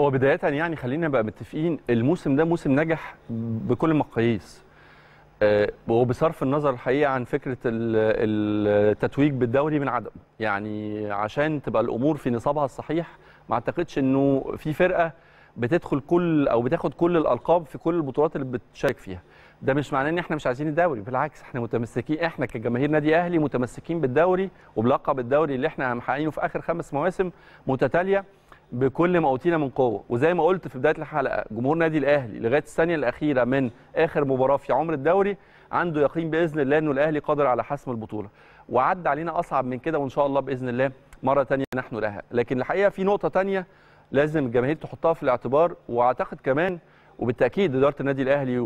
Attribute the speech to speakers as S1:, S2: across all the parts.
S1: هو بدايه يعني خلينا نبقى متفقين الموسم ده موسم نجح بكل المقاييس آه، وبصرف النظر الحقيقه عن فكره التتويج بالدوري من عدم يعني عشان تبقى الامور في نصابها الصحيح ما اعتقدش انه في فرقه بتدخل كل او بتاخد كل الالقاب في كل البطولات اللي بتشارك فيها ده مش معناه ان احنا مش عايزين الدوري بالعكس احنا متمسكين احنا كجماهير نادي اهلي متمسكين بالدوري وبلقب الدوري اللي احنا محققينه في اخر خمس مواسم متتاليه بكل ما اوتينا من قوه وزي ما قلت في بدايه الحلقه جمهور نادي الاهلي لغايه الثانيه الاخيره من اخر مباراه في عمر الدوري عنده يقين باذن الله انه الاهلي قادر على حسم البطوله وعد علينا اصعب من كده وان شاء الله باذن الله مره ثانيه نحن لها لكن الحقيقه في نقطه ثانيه لازم الجماهير تحطها في الاعتبار واعتقد كمان وبالتاكيد اداره النادي الاهلي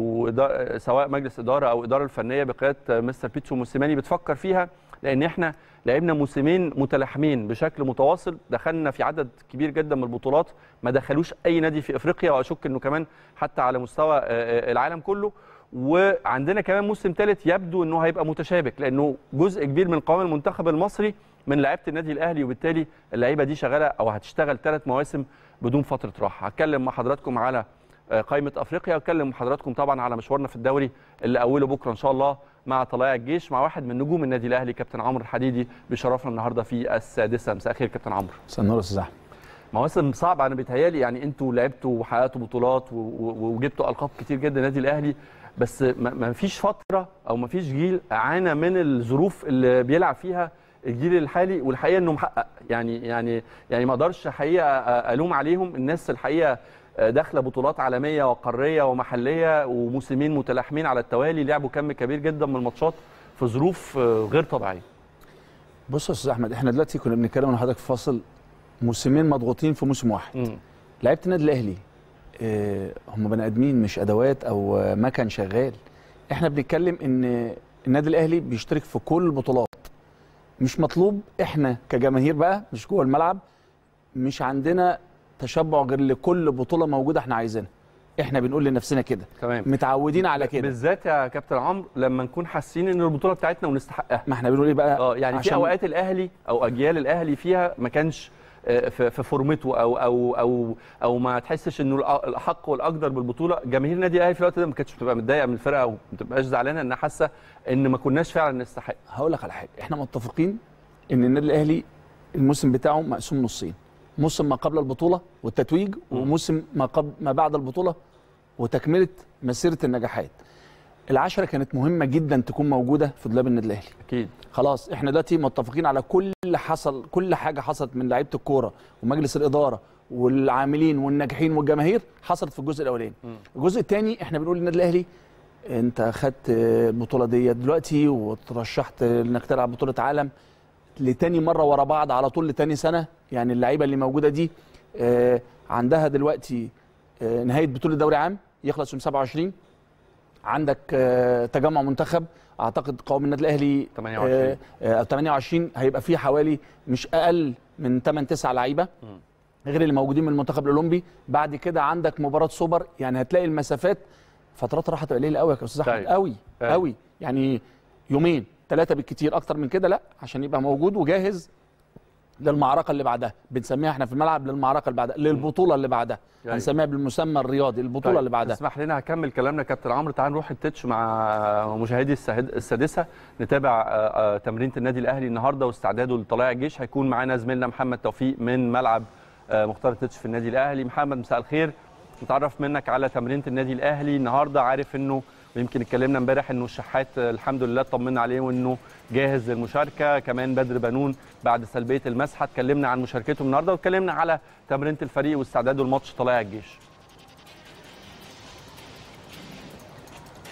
S1: سواء مجلس اداره او الاداره الفنيه بقياده مستر بيتسو موسيماني بتفكر فيها لان احنا لعبنا موسمين متلاحمين بشكل متواصل دخلنا في عدد كبير جدا من البطولات ما دخلوش اي نادي في افريقيا واشك انه كمان حتى على مستوى آه، آه، العالم كله وعندنا كمان موسم ثالث يبدو انه هيبقى متشابك لانه جزء كبير من قوام المنتخب المصري من لعيبه النادي الاهلي وبالتالي اللعيبه دي شغاله او هتشتغل ثلاث مواسم بدون فتره راحه هتكلم مع حضراتكم على آه، قائمه افريقيا هتكلم مع حضراتكم طبعا على مشوارنا في الدوري اللي اوله بكره ان شاء الله مع طلائع الجيش مع واحد من نجوم النادي الاهلي كابتن عمرو الحديدي بيشرفنا النهارده في السادسه مساء الخير كابتن عمرو
S2: مساء النور استاذ احمد
S1: مواسم صعبه انا بيتهيالي يعني انتوا لعبتوا وحققتوا بطولات وجبتوا القاب كتير جدا النادي الاهلي بس ما فيش فتره او ما فيش جيل عانى من الظروف اللي بيلعب فيها الجيل الحالي والحقيقه انه محقق يعني يعني يعني ما اقدرش حقيقه الوم عليهم الناس الحقيقه داخله بطولات عالميه وقاريه ومحليه وموسمين متلاحمين على التوالي لعبوا كم كبير جدا من الماتشات في ظروف آه، غير طبيعيه.
S2: بص يا استاذ احمد احنا دلوقتي كنا بنتكلم انا وحضرتك في فاصل موسمين مضغوطين في موسم واحد. لعيبه النادي الاهلي آه، هم بني ادمين مش ادوات او مكن شغال. احنا بنتكلم ان النادي الاهلي بيشترك في كل البطولات. مش مطلوب احنا كجماهير بقى مش جوه الملعب مش عندنا تشبع غير لكل بطوله موجوده احنا عايزينها احنا بنقول لنفسنا كده تمام متعودين على كده بالذات يا كابتن عمرو لما نكون حاسين ان البطوله بتاعتنا ونستحقها ما احنا بنقول ايه بقى اه يعني عشان... في اوقات
S1: الاهلي او اجيال الاهلي فيها ما كانش آه، في فورمته او او او او ما تحسش انه الاحق والاقدر بالبطوله جماهير النادي الاهلي في الوقت ده ما كانتش بتبقى متضايقه من الفرقه
S2: او ما بتبقاش زعلانه انها حاسه ان ما كناش فعلا نستحق هقول لك على حاجه احنا متفقين ان النادي الاهلي الموسم بتاعه مقسوم نصين موسم ما قبل البطوله والتتويج وموسم ما قبل ما بعد البطوله وتكمله مسيره النجاحات العشرة كانت مهمة جدا تكون موجودة في دولاب النادي الأهلي. أكيد. خلاص احنا دلوقتي متفقين على كل حصل كل حاجة حصلت من لعيبة الكورة ومجلس الإدارة والعاملين والناجحين والجماهير حصلت في الجزء الأولاني. الجزء الثاني احنا بنقول للنادي الأهلي أنت اخذت البطولة دي دلوقتي وترشحت إنك تلعب بطولة عالم لتاني مرة ورا بعض على طول لتاني سنة يعني اللعيبه اللي موجوده دي آه، عندها دلوقتي آه، نهايه بطوله دوري عام يخلص يوم 27 عندك آه، تجمع منتخب اعتقد قوام النادي الاهلي 28 آه 28 هيبقى فيه حوالي مش اقل من 8 9 لعيبه غير اللي موجودين من المنتخب الاولمبي بعد كده عندك مباراه سوبر يعني هتلاقي المسافات فترات راحت قليله قوي يا استاذ احمد طيب. قوي طيب. قوي يعني يومين ثلاثه بالكثير اكتر من كده لا عشان يبقى موجود وجاهز للمعركه اللي بعدها بنسميها احنا في الملعب للمعركه اللي بعدها للبطوله اللي بعدها يعني. هنسميها بالمسمى الرياضي البطوله طيب. اللي بعدها اسمح لنا هكمل كلامنا كابتن عمرو تعال نروح التتش
S1: مع مشاهدي السادسه نتابع آه، آه، تمرينه النادي الاهلي النهارده واستعداده لطلائع الجيش هيكون معانا زميلنا محمد توفيق من ملعب آه، مختار التتش في النادي الاهلي محمد مساء الخير نتعرف منك على تمرينه النادي الاهلي النهارده عارف انه ويمكن اتكلمنا امبارح انه الشحات الحمد لله اطمنا عليه وانه جاهز للمشاركه كمان بدر بنون بعد سلبيه المسحه اتكلمنا عن مشاركته النهارده واتكلمنا على تمرينه الفريق واستعداده
S3: لماتش طلائع الجيش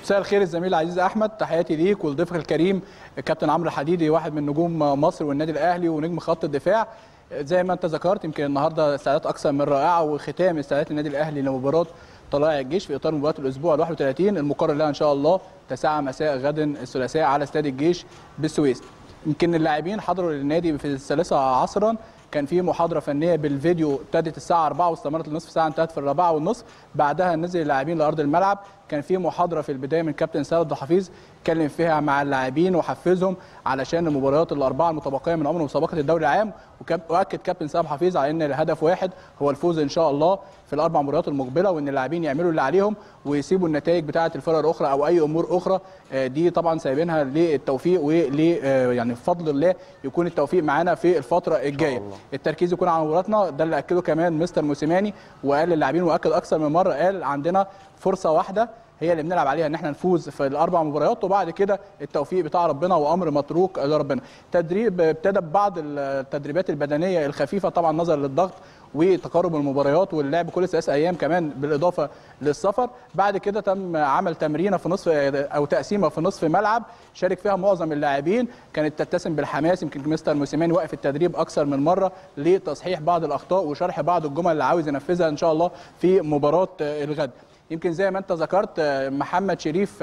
S3: مساء الخير الزميل العزيز احمد تحياتي ليك ولضيفك الكريم الكابتن عمرو حديدي واحد من نجوم مصر والنادي الاهلي ونجم خط الدفاع زي ما انت ذكرت يمكن النهارده استعدادات اكثر من رائعه وختام استعدادات النادي الاهلي لمباراه طلائع الجيش في اطار مباراه الاسبوع ال 31 المقرر لها ان شاء الله 9 مساء غدا الثلاثاء على استاد الجيش بالسويس. يمكن اللاعبين حضروا للنادي في الثالثه عصرا كان في محاضرة فنية بالفيديو ابتدت الساعة 4 واستمرت لنصف ساعة انتهت في الرابعة والنصف بعدها نزل اللاعبين لأرض الملعب كان في محاضرة في البداية من كابتن عبد الحفيظ اتكلم فيها مع اللاعبين وحفزهم علشان المباريات الاربعه المتبقيه من عمر مسابقه الدوري العام واكد كابتن سام حفيظ على ان الهدف واحد هو الفوز ان شاء الله في الاربع مباريات المقبله وان اللاعبين يعملوا اللي عليهم ويسيبوا النتائج بتاعه الفرق الاخرى او اي امور اخرى آه، دي طبعا سايبينها للتوفيق ول آه، يعني بفضل الله يكون التوفيق معانا في الفتره الجايه التركيز يكون على مباراتنا ده اللي اكده كمان مستر موسيماني وقال للاعبين واكد اكثر من مره قال عندنا فرصه واحده هي اللي بنلعب عليها ان احنا نفوز في الاربع مباريات وبعد كده التوفيق بتاع ربنا وامر متروك لربنا تدريب ابتدى ببعض التدريبات البدنيه الخفيفه طبعا نظرا للضغط وتقارب المباريات واللعب كل ثلاث ايام كمان بالاضافه للسفر بعد كده تم عمل تمرينه في نصف او تقسيمه في نصف ملعب شارك فيها معظم اللاعبين كانت تتسم بالحماس يمكن مستر موسيماني وقف التدريب اكثر من مره لتصحيح بعض الاخطاء وشرح بعض الجمل اللي عاوز ينفذها ان شاء الله في مباراه الغد يمكن زي ما انت ذكرت آه، محمد شريف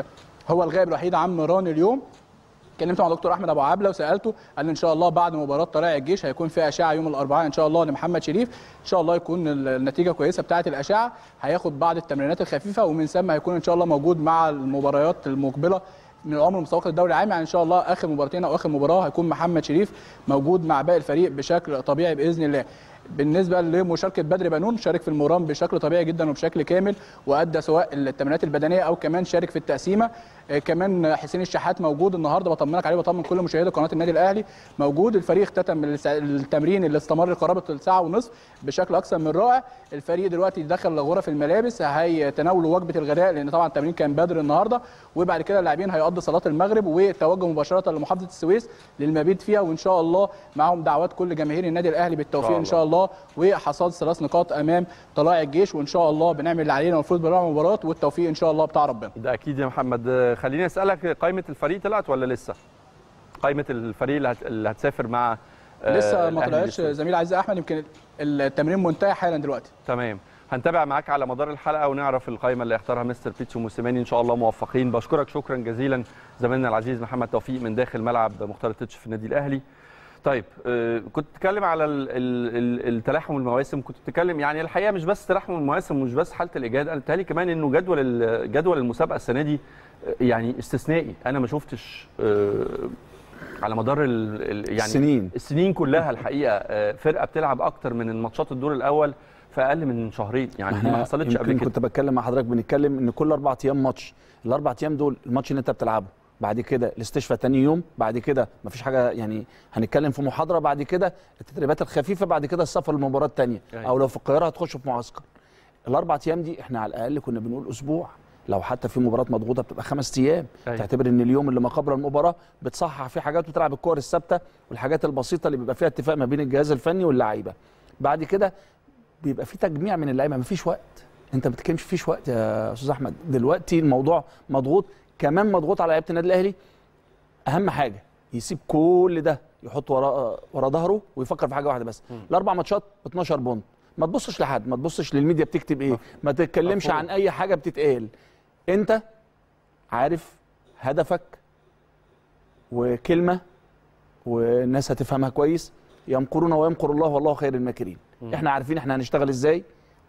S3: هو الغائب الوحيد عن مران اليوم اتكلمت مع دكتور احمد ابو عبله وسالته قال لي ان شاء الله بعد مباراه طلائع الجيش هيكون في اشعه يوم الاربعاء ان شاء الله لمحمد شريف ان شاء الله يكون النتيجه كويسه بتاعه الاشعه هياخد بعض التمرينات الخفيفه ومن ثم هيكون ان شاء الله موجود مع المباريات المقبله من العمر المتوقع الدوري العام يعني ان شاء الله اخر مباراتين او اخر مباراه هيكون محمد شريف موجود مع باقي الفريق بشكل طبيعي باذن الله بالنسبه لمشاركه بدر بنون شارك في المرام بشكل طبيعي جدا وبشكل كامل وادى سواء التمرينات البدنيه او كمان شارك في التقسيمه آه، كمان حسين الشحات موجود النهارده بطمنك عليه بطمن كل مشاهدي قناه النادي الاهلي موجود الفريق اختتم التمرين اللي استمر قرابه ساعه ونصف بشكل اكثر من رائع الفريق دلوقتي دخل غرف الملابس هيتناولوا وجبه الغداء لان طبعا التمرين كان بدري النهارده وبعد كده اللاعبين هيقضوا صلاه المغرب وتوجه مباشره لمحافظه السويس للمبيت فيها وان شاء الله معهم دعوات كل جماهير النادي الاهلي بالتوفيق ان شاء الله وحصاد ثلاث نقاط امام طلائع الجيش وان شاء الله بنعمل اللي علينا المفروض بنلعب مباراه والتوفيق ان شاء الله بتاع ربنا ده اكيد يا محمد
S1: خليني اسالك قائمه الفريق طلعت ولا لسه؟ قائمه الفريق اللي هتسافر مع آه، لسه ما طلعتش زميل
S3: عزيز احمد يمكن التمرين منتهي حالا دلوقتي
S1: تمام هنتابع معاك على مدار الحلقه ونعرف القائمه اللي اختارها مستر بيتسو موسيماني ان شاء الله موفقين بشكرك شكرا جزيلا زميلنا العزيز محمد توفيق من داخل ملعب مختار التتش في النادي الاهلي طيب آه، كنت بتتكلم على التلاحم المواسم كنت بتتكلم يعني الحقيقه مش بس تلاحم المواسم مش بس حاله الاجهاد انا بتهيألي كمان انه جدول جدول المسابقه السنه دي آه، يعني استثنائي انا ما شفتش آه، على مدار الـ يعني السنين السنين كلها الحقيقه فرقه بتلعب اكتر من الماتشات الدور الاول في اقل من شهرين يعني ما حصلتش قبل كده كنت
S2: بتكلم مع حضرتك بنتكلم ان كل اربع ايام ماتش الاربع ايام دول الماتش اللي انت بتلعبه بعد كده الاستشفاء تاني يوم بعد كده مفيش حاجه يعني هنتكلم في محاضره بعد كده التدريبات الخفيفه بعد كده السفر للمباراه الثانيه يعني. أيوة. او لو في القاهره هتخش في معسكر الاربع ايام دي احنا على الاقل كنا بنقول اسبوع لو حتى في مباراه مضغوطه بتبقى خمس ايام أيوة. تعتبر ان اليوم اللي ما قبل المباراه بتصحح فيه حاجات وتلعب الكور الثابته والحاجات البسيطه اللي بيبقى فيها اتفاق ما بين الجهاز الفني واللعيبه بعد كده بيبقى في تجميع من اللعيبه مفيش وقت انت ما بتتكلمش فيش وقت يا استاذ احمد دلوقتي الموضوع مضغوط كمان مضغوط على لعيبه النادي الاهلي اهم حاجه يسيب كل ده يحط ورا ورا ظهره ويفكر في حاجه واحده بس الاربع ماتشات 12 بونت ما تبصش لحد ما تبصش للميديا بتكتب ايه ما تتكلمش عن اي حاجه بتتقال انت عارف هدفك وكلمه والناس هتفهمها كويس يمكرون ويمكر الله والله خير الماكرين احنا عارفين احنا هنشتغل ازاي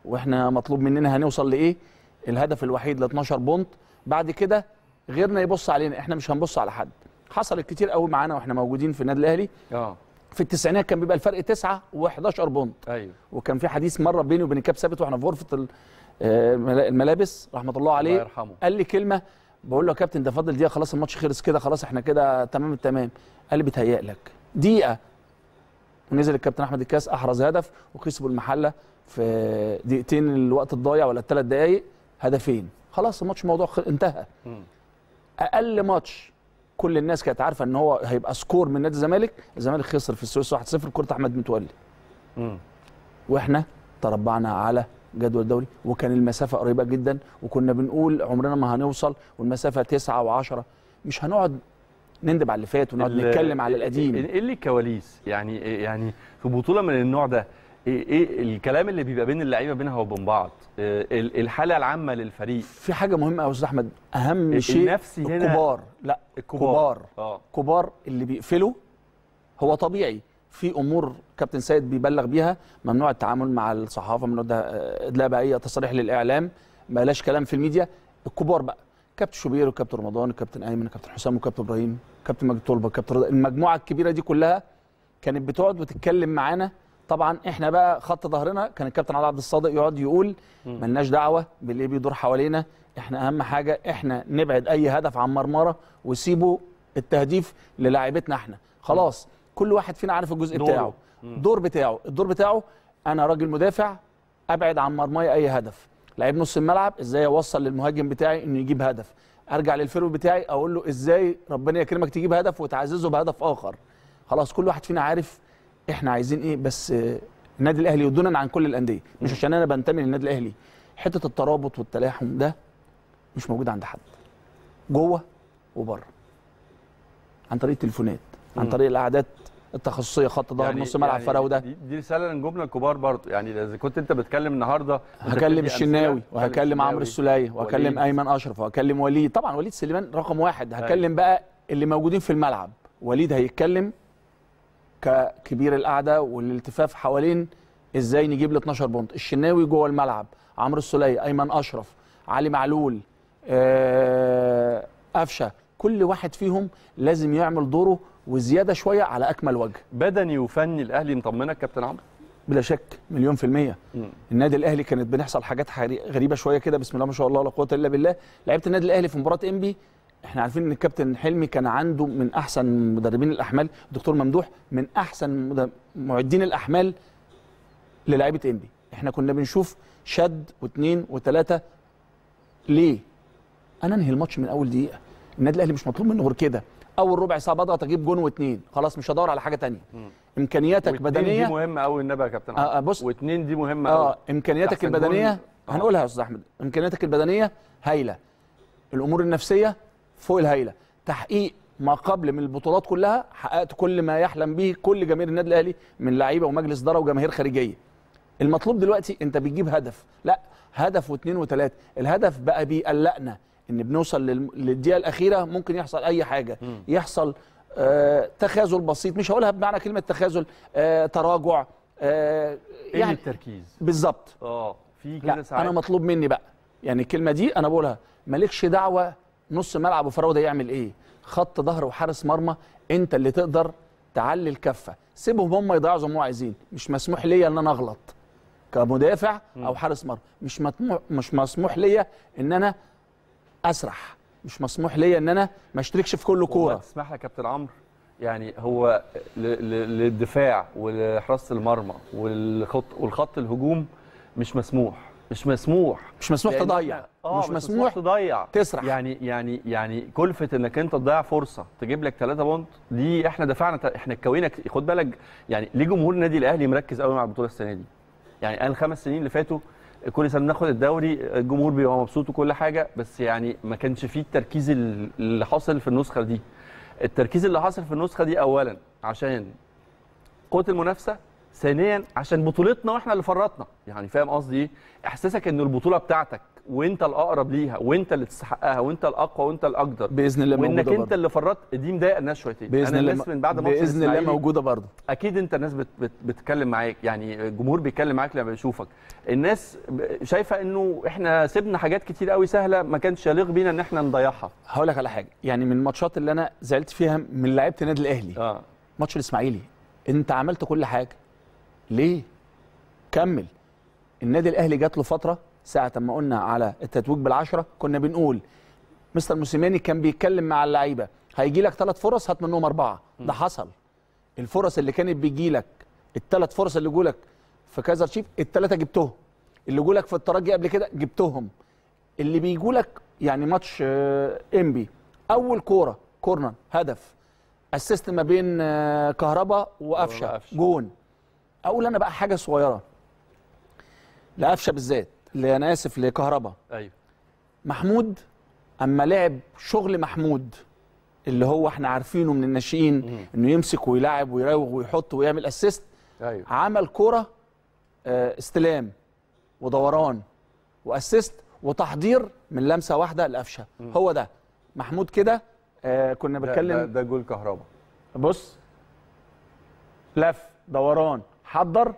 S2: واحنا مطلوب مننا هنوصل لايه الهدف الوحيد ل 12 بونت بعد كده غيرنا يبص علينا احنا مش هنبص على حد حصلت كتير قوي معانا واحنا موجودين في النادي الاهلي اه في التسعينات كان بيبقى الفرق 9 و11 بونت ايوه وكان في حديث مره بيني وبين الكاب ثابت واحنا في غرفه آه، الملابس رحمه الله عليه الله يرحمه قال لي كلمه بقول له يا كابتن ده فاضل دقيقه خلاص الماتش خلص كده خلاص احنا كده تمام التمام قال لي بيتهيأ لك دقيقه ونزل الكابتن احمد الكاس احرز هدف وكسبوا المحله في دقيقتين الوقت الضايع ولا الثلاث دقائق هدفين خلاص الماتش موضوع انتهى م. اقل ماتش كل الناس كانت عارفه ان هو هيبقى سكور من نادي الزمالك الزمالك خسر في السويس 1-0 كره احمد متولي امم واحنا تربعنا على جدول دوري وكان المسافه قريبه جدا وكنا بنقول عمرنا ما هنوصل والمسافه 9 و10 مش هنقعد نندب على اللي فات ونقعد نتكلم على القديم ايه
S1: اللي الكواليس يعني يعني في بطوله من النوع ده ايه ايه الكلام اللي بيبقى بين اللعيبه بينها وبين بعض آه، الحاله العامه للفريق
S2: في حاجه مهمه يا استاذ احمد اهم شيء النفسي هنا الكبار لا الكبار اه كبار اللي بيقفلوا هو طبيعي في امور كابتن سيد بيبلغ بيها ممنوع التعامل مع الصحافه ممنوع ده آه، لا بقى اي تصريح للاعلام بلاش كلام في الميديا الكبار بقى كابتن شوبير وكابتن رمضان وكابتن ايمن وكابتن حسام وكابتن ابراهيم كابتن مجد طلبه كابتن رضا المجموعه الكبيره دي كلها كانت بتقعد وتتكلم معانا طبعا احنا بقى خط ظهرنا كان الكابتن علي عبد الصادق يقعد يقول ملناش دعوه باللي بيدور حوالينا احنا اهم حاجه احنا نبعد اي هدف عن مرمره وسيبوا التهديف للاعيبتنا احنا خلاص كل واحد فينا عارف الجزء دوره. بتاعه الدور بتاعه الدور بتاعه انا راجل مدافع ابعد عن مرماي اي هدف لعيب نص الملعب ازاي اوصل للمهاجم بتاعي انه يجيب هدف ارجع للفيرو بتاعي اقول له ازاي ربنا يكرمك تجيب هدف وتعززه بهدف اخر خلاص كل واحد فينا عارف احنا عايزين ايه بس آه، النادي الاهلي ودونا عن كل الانديه مش عشان انا بنتمي للنادي الاهلي حته الترابط والتلاحم ده مش موجود عند حد جوه وبره عن طريق التليفونات عن طريق القعدات التخصصيه خط ظهر يعني نص ملعب يعني فراوده
S1: دي رساله للجمله الكبار برضه يعني اذا كنت انت بتكلم النهارده هكلم الشناوي وهكلم عمرو السليه وهكلم ايمن
S2: اشرف وهكلم وليد طبعا وليد سليمان رقم واحد هكلم أيوه. بقى اللي موجودين في الملعب وليد هيتكلم ككبير القعده والالتفاف حوالين ازاي نجيب ال 12 بونت الشناوي جوه الملعب عمرو السوليه ايمن اشرف علي معلول آه، قفشه كل واحد فيهم لازم يعمل دوره وزياده شويه على اكمل وجه بدني وفني الاهلي مطمنك كابتن عمرو بلا شك مليون في المية مم. النادي الأهلي كانت بنحصل حاجات غريبة شوية كده بسم الله ما شاء الله لا قوة إلا بالله لعيبة النادي الأهلي في مباراة إنبي احنا عارفين ان الكابتن حلمي كان عنده من احسن مدربين الاحمال الدكتور ممدوح من احسن معدين الاحمال للاعيبه انبي احنا كنا بنشوف شد واثنين وثلاثه ليه انا انهي الماتش من اول دقيقه النادي الاهلي مش مطلوب منه غير كده اول ربع ساعه بضغط اجيب جون واثنين خلاص مش هدور على حاجه ثانيه امكانياتك بدنيه دي مهمه قوي النبي يا كابتن آه, آه، بص واثنين دي مهمه قوي اه امكانياتك البدنيه هنقولها يا استاذ احمد امكانياتك البدنيه هايله الامور النفسيه فوق الهايله تحقيق ما قبل من البطولات كلها حققت كل ما يحلم به كل جماهير النادي الاهلي من لعيبه ومجلس اداره وجماهير خارجيه المطلوب دلوقتي انت بتجيب هدف لا هدف واثنين وثلاثه الهدف بقى بيقلقنا ان بنوصل للدقيقه الاخيره ممكن يحصل اي حاجه م. يحصل آه تخاذل بسيط مش هقولها بمعنى كلمه تخاذل آه تراجع آه يعني التركيز بالظبط اه في كده ساعات انا مطلوب مني بقى يعني الكلمه دي انا بقولها مالكش دعوه نص ملعب وفراوده يعمل ايه خط ظهر وحارس مرمى انت اللي تقدر تعلي الكفه سيبهم هم يضيعوا زي ما عايزين مش مسموح ليا ان انا اغلط كمدافع او حارس مرمى مش مطموح مش مسموح ليا ان انا اسرح مش مسموح ليا ان انا ما اشتركش في كل كوره اسمح لي يا كابتن عمرو
S1: يعني هو للدفاع ولحراسه المرمى والخط والخط الهجوم مش مسموح مش مسموح مش مسموح تضيع آه مش, مش مسموح تضيع تسرح يعني يعني يعني كلفه انك انت تضيع فرصه تجيب لك 3 بونت دي احنا دفعنا احنا كونك خد بالك يعني ليه جمهور النادي الاهلي مركز قوي مع البطوله السنه دي يعني انا الخمس سنين اللي فاتوا كل سنه بناخد الدوري الجمهور بيبقى مبسوط وكل حاجه بس يعني ما كانش فيه التركيز اللي حاصل في النسخه دي التركيز اللي حاصل في النسخه دي اولا عشان قوه المنافسه ثانيا عشان بطولتنا واحنا اللي فرطنا يعني فاهم قصدي ايه احساسك ان البطوله بتاعتك وانت الاقرب ليها وانت اللي تستحقها وانت الاقوى وانت الاقدر باذن الله وانك موجودة انت برضه. اللي فرطت دي مضايقه شويتين باذن أنا الله من بعد باذن الله موجوده برضه اكيد انت الناس بت بت بتتكلم معاك يعني الجمهور بيتكلم معاك لما بيشوفك الناس
S2: شايفه انه احنا سيبنا حاجات كتير قوي سهله ما كانش يليق بينا ان احنا نضيعها هقول لك على حاجه يعني من الماتشات اللي انا زعلت فيها من لعيبه النادي الاهلي اه ماتش الاسماعيلي انت عملت كل حاجه ليه كمل النادي الاهلي جات له فتره ساعه ما قلنا على التتويج بالعشره كنا بنقول مستر موسيماني كان بيتكلم مع اللعيبه هيجي لك ثلاث فرص هات منهم اربعه ده حصل الفرص اللي كانت بيجي لك الثلاث فرص اللي جولك في كايزر تشيف الثلاثه جبتهم اللي جولك في الترجي قبل كده جبتهم اللي بيجولك يعني ماتش آه، انبي اول كوره كورنر هدف اسيست ما بين آه، كهربا وقفشه جون اقول انا بقى حاجه صغيره لقفشه بالذات اللي انا اسف لكهربا ايوه محمود اما لعب شغل محمود اللي هو احنا عارفينه من الناشئين انه يمسك ويلعب ويراوغ ويحط ويعمل اسيست أيوه. عمل كره آه، استلام ودوران واسيست وتحضير من لمسه واحده لقفشه هو ده محمود كده آه، كنا بنتكلم ده, ده, ده جول كهربا بص لف دوران حضر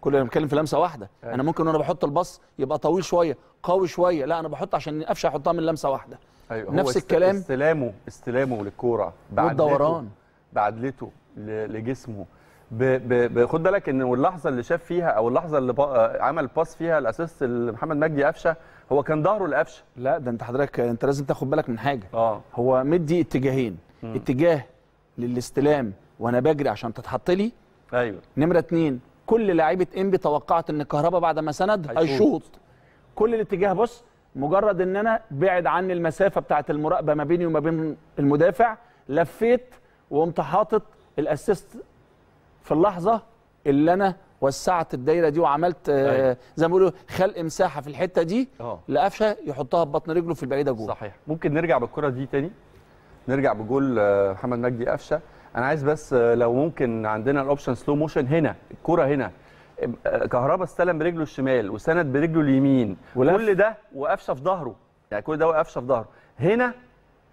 S2: كلنا بنتكلم في لمسه واحده أيوة. انا ممكن وانا بحط الباص يبقى طويل شويه قوي شويه لا انا بحط عشان قفشه احطها من لمسه واحده أيوة. نفس هو الكلام
S1: استلامه استلامه للكوره والدوران بعدلته لجسمه خد بالك ان اللحظه اللي شاف فيها او اللحظه اللي عمل باس فيها الاسيست
S2: لمحمد مجدي قفشه هو كان ظهره لقفشه لا ده انت حضرتك انت لازم تاخد بالك من حاجه آه. هو مدي اتجاهين م. اتجاه للاستلام وانا بجري عشان تتحط لي ايوه نمره اثنين كل لعيبه انبي توقعت ان الكهرباء بعد ما سند هيشوط كل الاتجاه بص مجرد ان انا بعد عني المسافه بتاعه المراقبه ما بيني وما بين المدافع لفيت وقمت حاطط الاسيست في اللحظه اللي انا وسعت الدايره دي وعملت آه، أيوة. زي ما بيقولوا خلق مساحه في الحته دي أه. لقفشه يحطها ببطن رجله في البعيده جول صحيح ممكن نرجع بالكره دي تاني
S1: نرجع بجول آه، محمد مجدي قفشه انا عايز بس آه، لو ممكن عندنا الاوبشن سلو موشن هنا الكره هنا آه، كهربا استلم برجله الشمال وسند برجله اليمين ولف. كل ده وقفشه في ظهره يعني كل ده وقفشه في ظهره هنا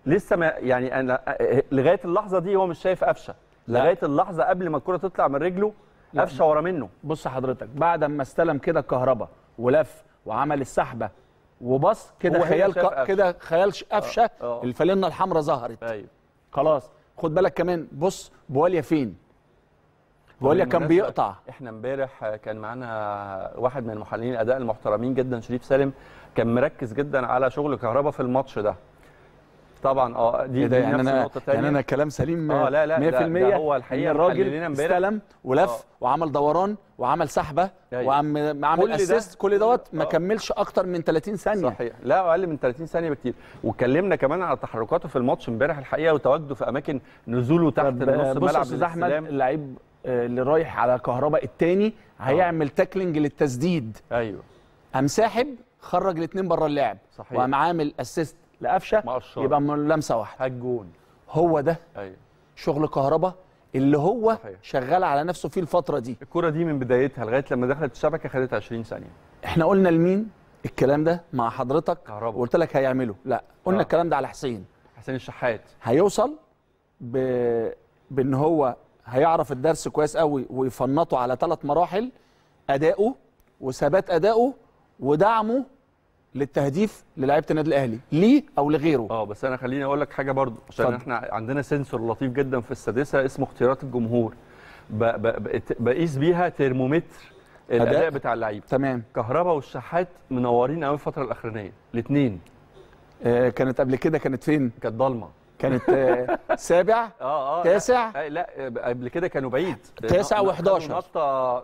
S1: لسه ما يعني انا آه، لغايه اللحظه دي هو مش شايف قفشه لغايه اللحظه قبل ما الكره تطلع من
S2: رجله قفشه ورا منه بص حضرتك بعد ما استلم كده الكهربا ولف وعمل السحبه وبص كده خيال كده خيال قفشه الفالينه الحمراء ظهرت ايوه خلاص خد بالك كمان بص بواليا فين بواليا كان بيقطع
S1: احنا امبارح كان معانا واحد من محللين الاداء المحترمين جدا شريف سالم كان مركز جدا على شغل كهربا في الماتش ده طبعا اه دي, إيه دي يعني انا يعني انا كلام سليم اه لا لا ده, ده هو الحقيقه الراجل استلم ولف أوه.
S2: وعمل دوران وعمل سحبه وعم عامل اسيست كل دوت ما آه. كملش اكتر من 30 ثانيه صحيح لا اقل من 30 ثانيه بكتير واتكلمنا كمان على تحركاته في الماتش امبارح الحقيقه وتواجده في اماكن نزوله تحت نص الملعب استاذ احمد اللعيب آه، اللي رايح على كهرباء الثاني آه. هيعمل تاكلنج للتسديد ايوه قام ساحب خرج الاثنين بره اللعب صحيح وقام عامل اسيست لقفشه مقشر. يبقى لمسه واحده هتجون هو ده ايوه شغل كهرباء اللي هو صحيح. شغال على نفسه فيه الفتره دي الكره دي من بدايتها لغايه لما دخلت الشبكه خدت 20 ثانيه احنا قلنا لمين الكلام ده مع حضرتك كهرباء وقلت لك هيعمله لا قلنا آه. الكلام ده على حسين حسين الشحات هيوصل ب... بان هو هيعرف الدرس كويس قوي ويفنطه على ثلاث مراحل اداؤه وثبات اداؤه ودعمه للتهديف للاعيبه النادي الاهلي ليه او لغيره اه بس انا خليني اقول لك حاجه
S1: برضو عشان فضل. احنا عندنا سنسور لطيف جدا في السادسه اسمه اختيارات الجمهور بقيس بيها ترمومتر الاداء بتاع اللعيبه تمام كهربا والشحات منورين قوي الفتره الاخرانيه
S2: الاثنين آه كانت قبل كده كانت فين كانت ضلمه كانت آه، سابع اه اه تاسع
S1: لا, آه، لا قبل كده كانوا بعيد تاسع و11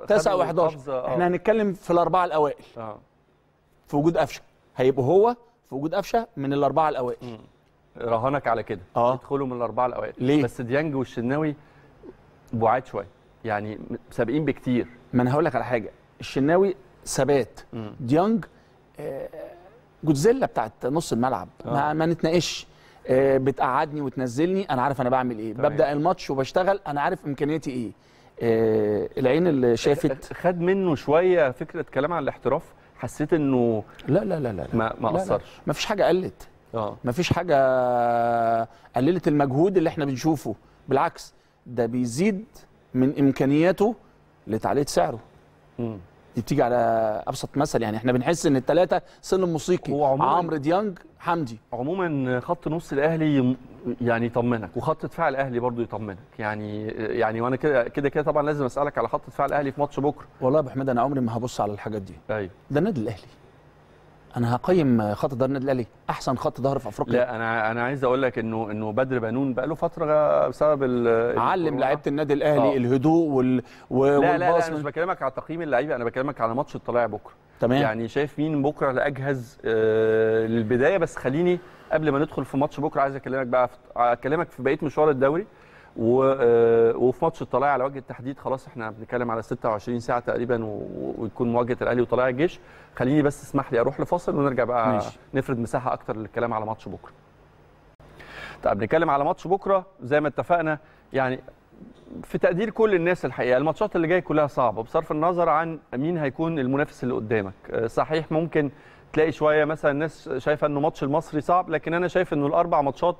S2: تاسع و11 اه. احنا هنتكلم في الاربعه الاوائل اه في وجود قفشه هيبقوا هو في وجود قفشه من الاربعه الاوائل راهنك على
S1: كده آه. يدخلوا من الاربعه الاوائل ليه؟ بس ديانج والشناوي بعاد شويه يعني
S2: سابقين بكتير ما انا هقول لك على حاجه الشناوي ثبات ديانج آه جوتزيلا بتاعت نص الملعب آه. ما, ما نتناقش آه بتقعدني وتنزلني انا عارف انا بعمل ايه طيب. ببدا الماتش وبشتغل انا عارف امكانياتي ايه آه العين اللي شافت خد منه شويه فكره كلام عن الاحتراف حسيت انه لا لا لا لا ما ما اثرش ما فيش حاجه قلت اه ما فيش حاجه قللت المجهود اللي احنا بنشوفه بالعكس ده بيزيد من امكانياته لتعليه سعره امم دي بتيجي على ابسط مثل يعني احنا بنحس ان الثلاثه سلم موسيقي عمرو ديانج حمدي
S1: عموما خط نص الاهلي يعني يطمنك وخط دفاع الاهلي برضه يطمنك يعني يعني وانا كده كده كده طبعا لازم
S2: اسالك على خط دفاع الاهلي في ماتش بكره والله يا ابو حميد انا عمري ما هبص على الحاجات دي ايوه ده النادي الاهلي انا هقيم خط ظهر النادي الاهلي احسن خط ظهر في افريقيا لا
S1: انا انا عايز اقول لك انه انه بدر بنون بقى له فتره بسبب علم لعيبه النادي الاهلي آه.
S2: الهدوء وال... لا لا, لا انا مش
S1: بكلمك على تقييم اللعيبه انا بكلمك على ماتش الطلائع بكره تمام يعني شايف مين بكره لاجهز آه، للبدايه بس خليني قبل ما ندخل في ماتش بكره عايز اكلمك بقى اكلمك في بقيه مشوار الدوري و... آه، وفي ماتش الطلائع على وجه التحديد خلاص احنا بنتكلم على 26 ساعه تقريبا ويكون مواجهه الاهلي وطلائع الجيش خليني بس اسمح لي اروح لفاصل ونرجع بقى ماشي. نفرد مساحه اكتر للكلام على ماتش بكره طب نتكلم على ماتش بكره زي ما اتفقنا يعني في تقدير كل الناس الحقيقه الماتشات اللي جايه كلها صعبه بصرف النظر عن مين هيكون المنافس اللي قدامك آه، صحيح ممكن تلاقي شويه مثلا الناس شايفه انه ماتش المصري صعب لكن انا شايف انه الاربع ماتشات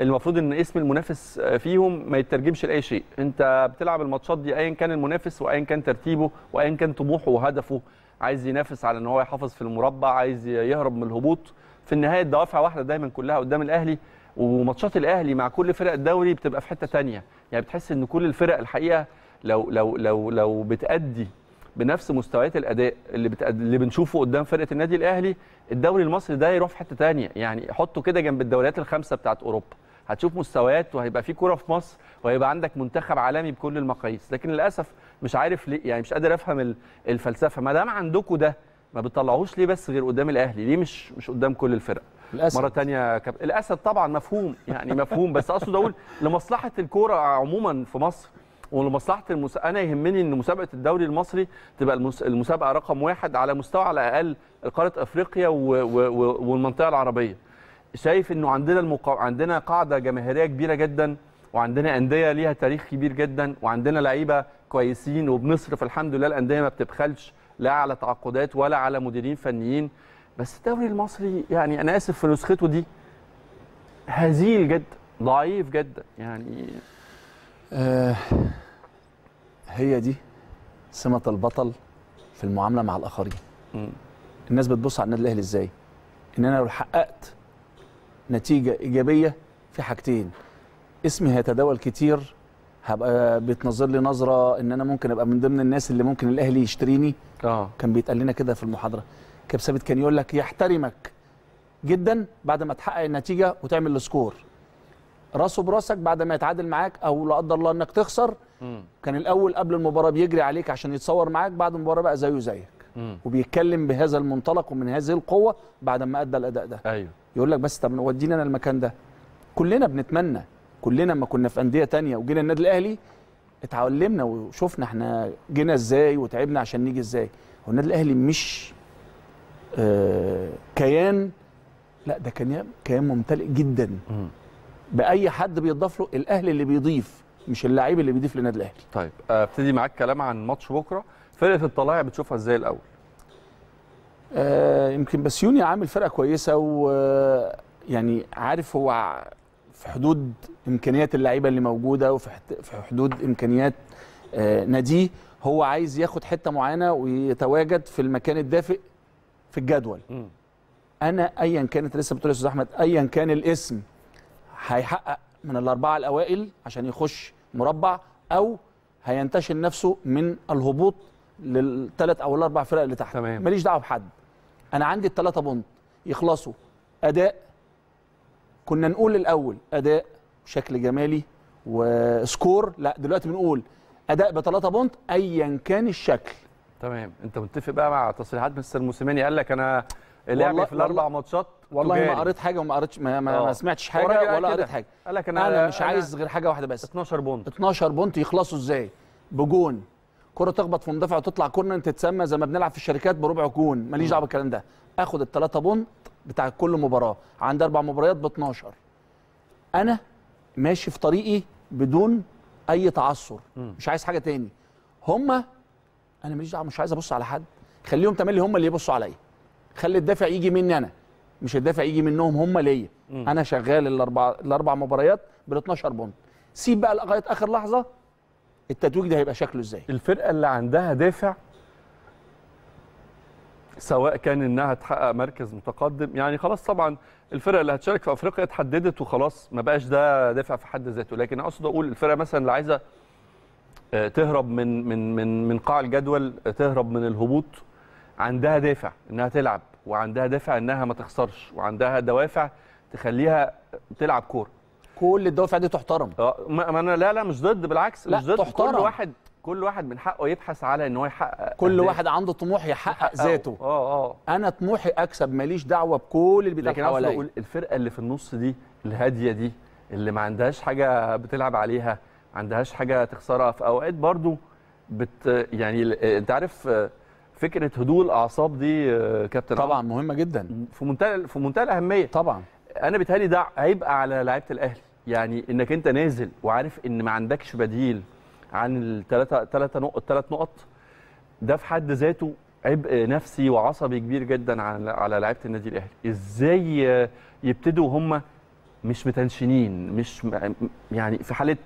S1: المفروض ان اسم المنافس آه، فيهم ما يترجمش لاي شيء انت بتلعب الماتشات دي ايا كان المنافس وايا كان ترتيبه وايا كان طموحه وهدفه عايز ينافس على ان هو يحافظ في المربع عايز يهرب من الهبوط في النهايه الدوافع واحده دايما كلها قدام الاهلي وماتشات الاهلي مع كل فرق الدوري بتبقى في حته ثانيه يعني بتحس ان كل الفرق الحقيقه لو لو لو لو بتأدي بنفس مستويات الاداء اللي بتأدي اللي بنشوفه قدام فرقه النادي الاهلي الدوري المصري ده يروح في حته ثانيه يعني حطه كده جنب الدوريات الخمسه بتاعت اوروبا هتشوف مستويات وهيبقى في كوره في مصر وهيبقى عندك منتخب عالمي بكل المقاييس لكن للاسف مش عارف ليه يعني مش قادر افهم الفلسفه ما دام عندكم ده ما بتطلعوهوش ليه بس غير قدام الاهلي ليه مش مش قدام كل الفرق الأسد. مره ثانيه كب... الاسد طبعا مفهوم يعني مفهوم بس اقصد اقول لمصلحه الكوره عموما في مصر ولمصلحه المس... انا يهمني ان مسابقه الدوري المصري تبقى المس... المسابقه رقم واحد على مستوى على الاقل قاره افريقيا و... و... والمنطقه العربيه شايف انه عندنا المقا... عندنا قاعده جماهيريه كبيره جدا وعندنا انديه ليها تاريخ كبير جدا وعندنا لعيبه كويسين وبنصرف الحمد لله الانديه ما بتبخلش لا على تعاقدات ولا على مديرين فنيين بس الدوري المصري يعني انا اسف في نسخته دي هزيل جدا ضعيف جدا يعني
S2: آه هي دي سمة البطل في المعامله مع الاخرين م. الناس بتبص على النادي الاهلي ازاي ان انا لو حققت نتيجه ايجابيه في حاجتين اسمي هيتداول كتير هبقى بيتنظر لي نظره ان انا ممكن ابقى من ضمن الناس اللي ممكن الاهلي يشتريني اه كان بيتقال لنا كده في المحاضره كاب ثابت كان يقول لك يحترمك جدا بعد ما تحقق النتيجه وتعمل السكور راسه براسك بعد ما يتعادل معاك او لا قدر الله انك تخسر م. كان الاول قبل المباراه بيجري عليك عشان يتصور معاك بعد المباراه بقى زيه زيك وبيتكلم بهذا المنطلق ومن هذه القوه بعد ما ادى الاداء ده ايوه يقول لك بس طب وديني انا المكان ده كلنا بنتمنى كلنا ما كنا في انديه تانية وجينا النادي الاهلي اتعلمنا وشفنا احنا جينا ازاي وتعبنا عشان نيجي ازاي هو النادي الاهلي مش آه، كيان لا ده كان كيان ممتلئ جدا باي حد بيضاف له الاهلي اللي بيضيف مش اللعيب اللي بيضيف للنادي الاهلي طيب آه، ابتدي معاك كلام عن ماتش بكره فرقه الطلائع بتشوفها ازاي الاول آه يمكن بسيوني عامل فرقه كويسه ويعني آه، عارف هو في حدود امكانيات اللعيبه اللي موجوده وفي حدود امكانيات آه ناديه هو عايز ياخد حته معينه ويتواجد في المكان الدافئ في الجدول انا ايا كانت لسه بتقول يا استاذ احمد ايا كان الاسم هيحقق من الاربعه الاوائل عشان يخش مربع او هينتشل نفسه من الهبوط للثلاث او الاربع فرق اللي تحت تمام. ماليش دعوه بحد انا عندي الثلاثه بونت يخلصوا اداء كنا نقول الاول اداء بشكل جمالي وسكور لا دلوقتي بنقول اداء بثلاثه بونت ايا كان الشكل تمام انت متفق بقى مع تصريحات مستر موسيماني قال لك انا لعبي في الاربع
S1: ماتشات والله ما قريت
S2: حاجه وما قريتش ما, ما, ما اه. سمعتش حاجه ولا قريت حاجه قال لك انا انا مش أنا عايز غير حاجه واحده بس 12 بونت 12 بونت يخلصوا ازاي بجون كره تخبط في مدافع وتطلع كورنر تتسمى زي ما بنلعب في الشركات بربع جون ماليش دعوه بالكلام ده اخد الثلاثه بونت بتاع كل مباراه عندي اربع مباريات ب 12 انا ماشي في طريقي بدون اي تعثر مش عايز حاجه تاني هما انا ماليش دعوه مش عايز ابص على حد خليهم تملي هم اللي يبصوا عليا خلي الدافع يجي مني انا مش الدافع يجي منهم هم ليا انا شغال الاربع الاربع مباريات بال 12 بونت سيب بقى لغايه اخر لحظه التتويج ده هيبقى شكله ازاي
S1: الفرقه اللي عندها دافع سواء كان انها تحقق مركز متقدم يعني خلاص طبعا الفرقه اللي هتشارك في افريقيا اتحددت وخلاص ما بقاش ده دافع في حد ذاته لكن اقصد اقول الفرقه مثلا اللي عايزه آه، تهرب من من من من قاع الجدول آه، تهرب من الهبوط عندها دافع انها تلعب وعندها دافع انها ما تخسرش وعندها دوافع تخليها تلعب كوره
S2: كل الدوافع دي تحترم اه
S1: ما انا لا لا مش ضد بالعكس لا مش ضد تحترم. كل واحد كل واحد
S2: من حقه يبحث على ان هو يحقق كل واحد عنده طموح يحقق ذاته اه اه انا طموحي اكسب ماليش دعوه بكل اللي بيتقال حواليا اقول
S1: الفرقه اللي في النص دي الهاديه دي اللي ما عندهاش حاجه بتلعب عليها عندهاش حاجه تخسرها في اوقات برضو بت يعني انت عارف فكره هدوء الاعصاب دي كابتن طبعا مهمه جدا في منتهى في منتهى الاهميه طبعا انا بيتهيألي ده هيبقى على لعيبه الاهلي يعني انك انت نازل وعارف ان ما عندكش بديل عن الثلاثه ثلاثه نقط ثلاث نقط ده في حد ذاته عبء نفسي وعصبي كبير جدا على على لعيبه النادي الاهلي ازاي آه، يبتدوا هم مش متنشنين مش يعني في حاله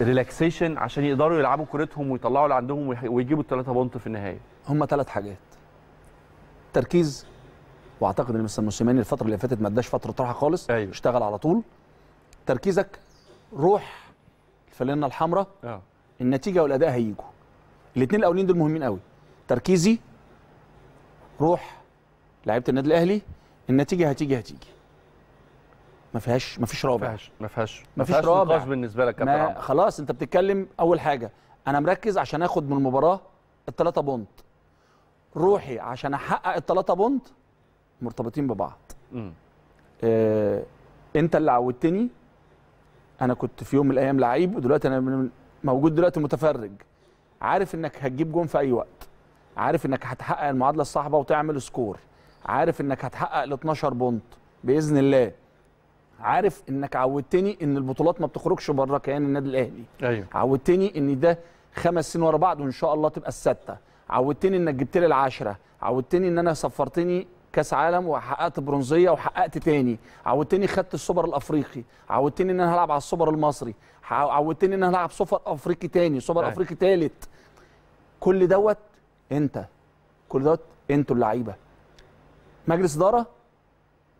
S1: ريلاكسيشن عشان يقدروا يلعبوا كورتهم
S2: ويطلعوا اللي عندهم ويجيبوا الثلاثه بونت في النهايه هم ثلاث حاجات تركيز واعتقد ان مستر موسيماني الفتره اللي فاتت ما اداش فتره راحه خالص أيوه. اشتغل على طول تركيزك روح الفلانه الحمراء آه. النتيجه والاداء هيجوا الاثنين الاولين دول مهمين قوي تركيزي روح لعيبه النادي الاهلي النتيجه هتيجي هتيجي ما فيهاش ما فيش رابع ما فيهاش ما فيهاش ما فيش رابع بالنسبه لك كابتن عمرو خلاص انت بتتكلم اول حاجه انا مركز عشان اخد من المباراه الثلاثه بونت روحي عشان احقق الثلاثه بونت مرتبطين ببعض آه انت اللي عودتني انا كنت في يوم من الايام لعيب ودلوقتي انا موجود دلوقتي متفرج عارف انك هتجيب جون في اي وقت عارف انك هتحقق المعادله الصعبه وتعمل سكور عارف انك هتحقق ال 12 بونت باذن الله عارف انك عودتني ان البطولات ما بتخرجش بره كيان النادي الاهلي ايوه عودتني ان ده خمس سنين ورا بعض وان شاء الله تبقى السته عودتني انك جبت لي العشره عودتني ان انا سفرتني كاس عالم وحققت برونزيه وحققت تاني عودتني خدت السوبر الافريقي عودتني ان انا هلعب على السوبر المصري عودتني ان انا هلعب سوبر افريقي تاني سوبر أيوه. افريقي تالت كل دوت انت كل دوت انتوا اللعيبه مجلس اداره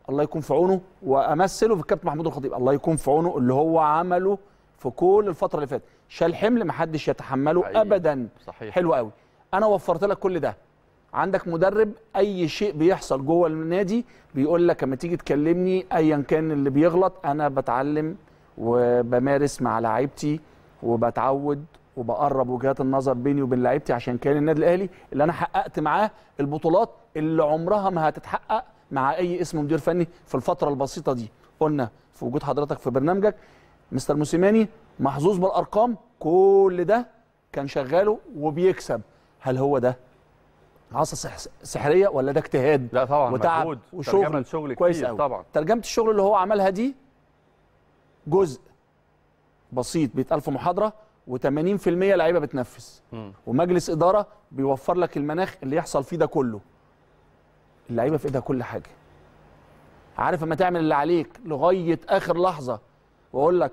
S2: الله يكون في عونه وامثله في الكابتن محمود الخطيب الله يكون في عونه اللي هو عمله في كل الفتره اللي فاتت شال حمل ما حدش يتحمله حقيقي. ابدا صحيح. حلو قوي انا وفرت لك كل ده عندك مدرب اي شيء بيحصل جوه النادي بيقول لك اما تيجي تكلمني ايا كان اللي بيغلط انا بتعلم وبمارس مع لعيبتي وبتعود وبقرب وجهات النظر بيني وبين لعيبتي عشان كان النادي الاهلي اللي انا حققت معاه البطولات اللي عمرها ما هتتحقق مع اي اسم مدير فني في الفتره البسيطه دي قلنا في وجود حضرتك في برنامجك مستر موسيماني محظوظ بالارقام كل ده كان شغاله وبيكسب هل هو ده عصا سحريه ولا ده اجتهاد لا طبعا وتعب وشغل شغل كويس قوي طبعا ترجمه الشغل اللي هو عملها دي جزء بسيط بيتقال في محاضره و80% لعيبه بتنفذ م. ومجلس اداره بيوفر لك المناخ اللي يحصل فيه ده كله اللعيبه في ايدها كل حاجه عارف اما تعمل اللي عليك لغايه اخر لحظه واقول لك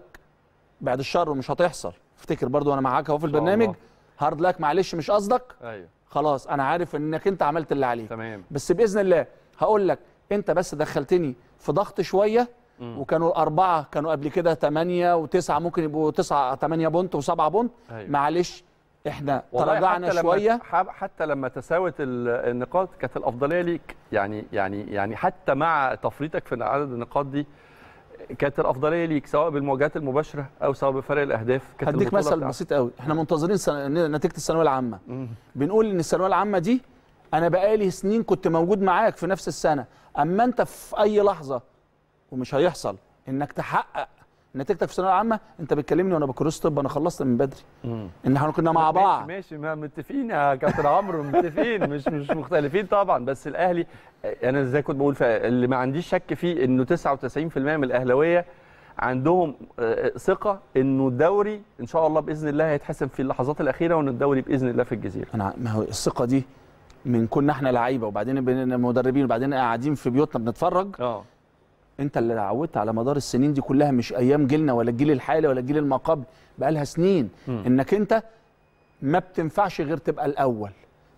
S2: بعد الشر مش هتحصل افتكر برضو انا معاك اهو في البرنامج هارد لك معلش مش قصدك ايوه خلاص انا عارف انك انت عملت اللي عليك تمام بس باذن الله هقول لك انت بس دخلتني في ضغط شويه مم. وكانوا الاربعه كانوا قبل كده 8 و9 ممكن يبقوا 9 8 بونت و7 بونت أيوة. معلش احنا تراجعنا شويه
S1: حتى لما حتى لما تساوت النقاط كانت الافضليه ليك يعني يعني يعني حتى مع تفريطك في عدد النقاط دي كانت الافضليه ليك
S2: سواء بالمواجهات المباشره او سواء بفرق الاهداف كانت هديك مثل بسيط قوي احنا منتظرين سن... نتيجه الثانويه العامه بنقول ان الثانويه العامه دي انا بقالي سنين كنت موجود معاك في نفس السنه اما انت في اي لحظه ومش هيحصل انك تحقق نتيجتك في الثانويه العامه انت بتكلمني وانا بكالوريوس طب انا خلصت من بدري ان احنا كنا مع بعض
S1: ماشي ماشي متفقين يا كابتن عمرو متفقين مش مش مختلفين طبعا بس الاهلي انا زي كنت بقول اللي ما عنديش شك فيه انه 99% من الاهلاويه
S2: عندهم آه، آه، ثقه انه الدوري ان شاء الله باذن الله هيتحسم في اللحظات الاخيره وان الدوري باذن الله في الجزيره انا ما هو الثقه دي من كنا احنا لعيبه وبعدين بقينا مدربين وبعدين قاعدين في بيوتنا بنتفرج اه انت اللي عودت على مدار السنين دي كلها مش ايام جيلنا ولا الجيل الحالي ولا الجيل ما قبل بقالها سنين م. انك انت ما بتنفعش غير تبقى الاول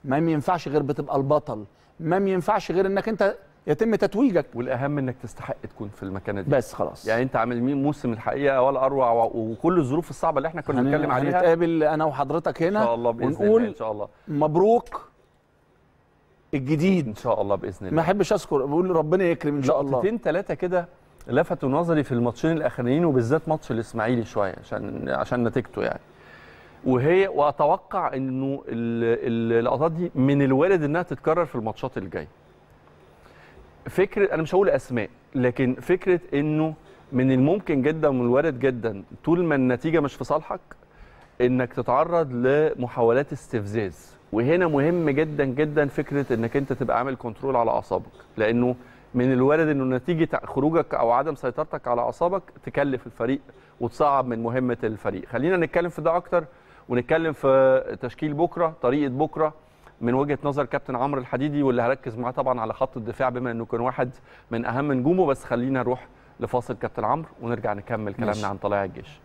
S2: ما ينفعش غير بتبقى البطل ما ينفعش غير انك انت يتم تتويجك والاهم انك تستحق تكون في المكانه دي بس خلاص يعني انت عامل مين موسم
S1: الحقيقه ولا اروع وكل الظروف الصعبه اللي احنا كنا بنتكلم عليها هنتقابل
S2: انا وحضرتك هنا ان شاء الله باذن ونقول الله ان شاء الله مبروك الجديد ان
S1: شاء الله باذن الله ما
S2: احبش اذكر بقول ربنا يكرم ان شاء الله نقطتين ثلاثه كده
S1: لفتوا نظري في الماتشين الاخرانيين وبالذات ماتش الاسماعيلي شويه عشان عشان نتيجته يعني وهي واتوقع انه اللقطات دي من الوارد انها تتكرر في الماتشات الجايه فكره انا مش هقول اسماء لكن فكره انه من الممكن جدا ومن الوارد جدا طول ما النتيجه مش في صالحك انك تتعرض لمحاولات استفزاز وهنا مهم جدا جدا فكره انك انت تبقى عامل كنترول على اعصابك لانه من الوارد انه نتيجه خروجك او عدم سيطرتك على اعصابك تكلف الفريق وتصعب من مهمه الفريق خلينا نتكلم في ده اكتر ونتكلم في تشكيل بكره طريقه بكره من وجهه نظر كابتن عمرو الحديدي واللي هركز معاه طبعا على خط الدفاع بما انه كان واحد من اهم نجومه بس خلينا نروح لفاصل كابتن عمرو ونرجع نكمل كلامنا عن طلائع الجيش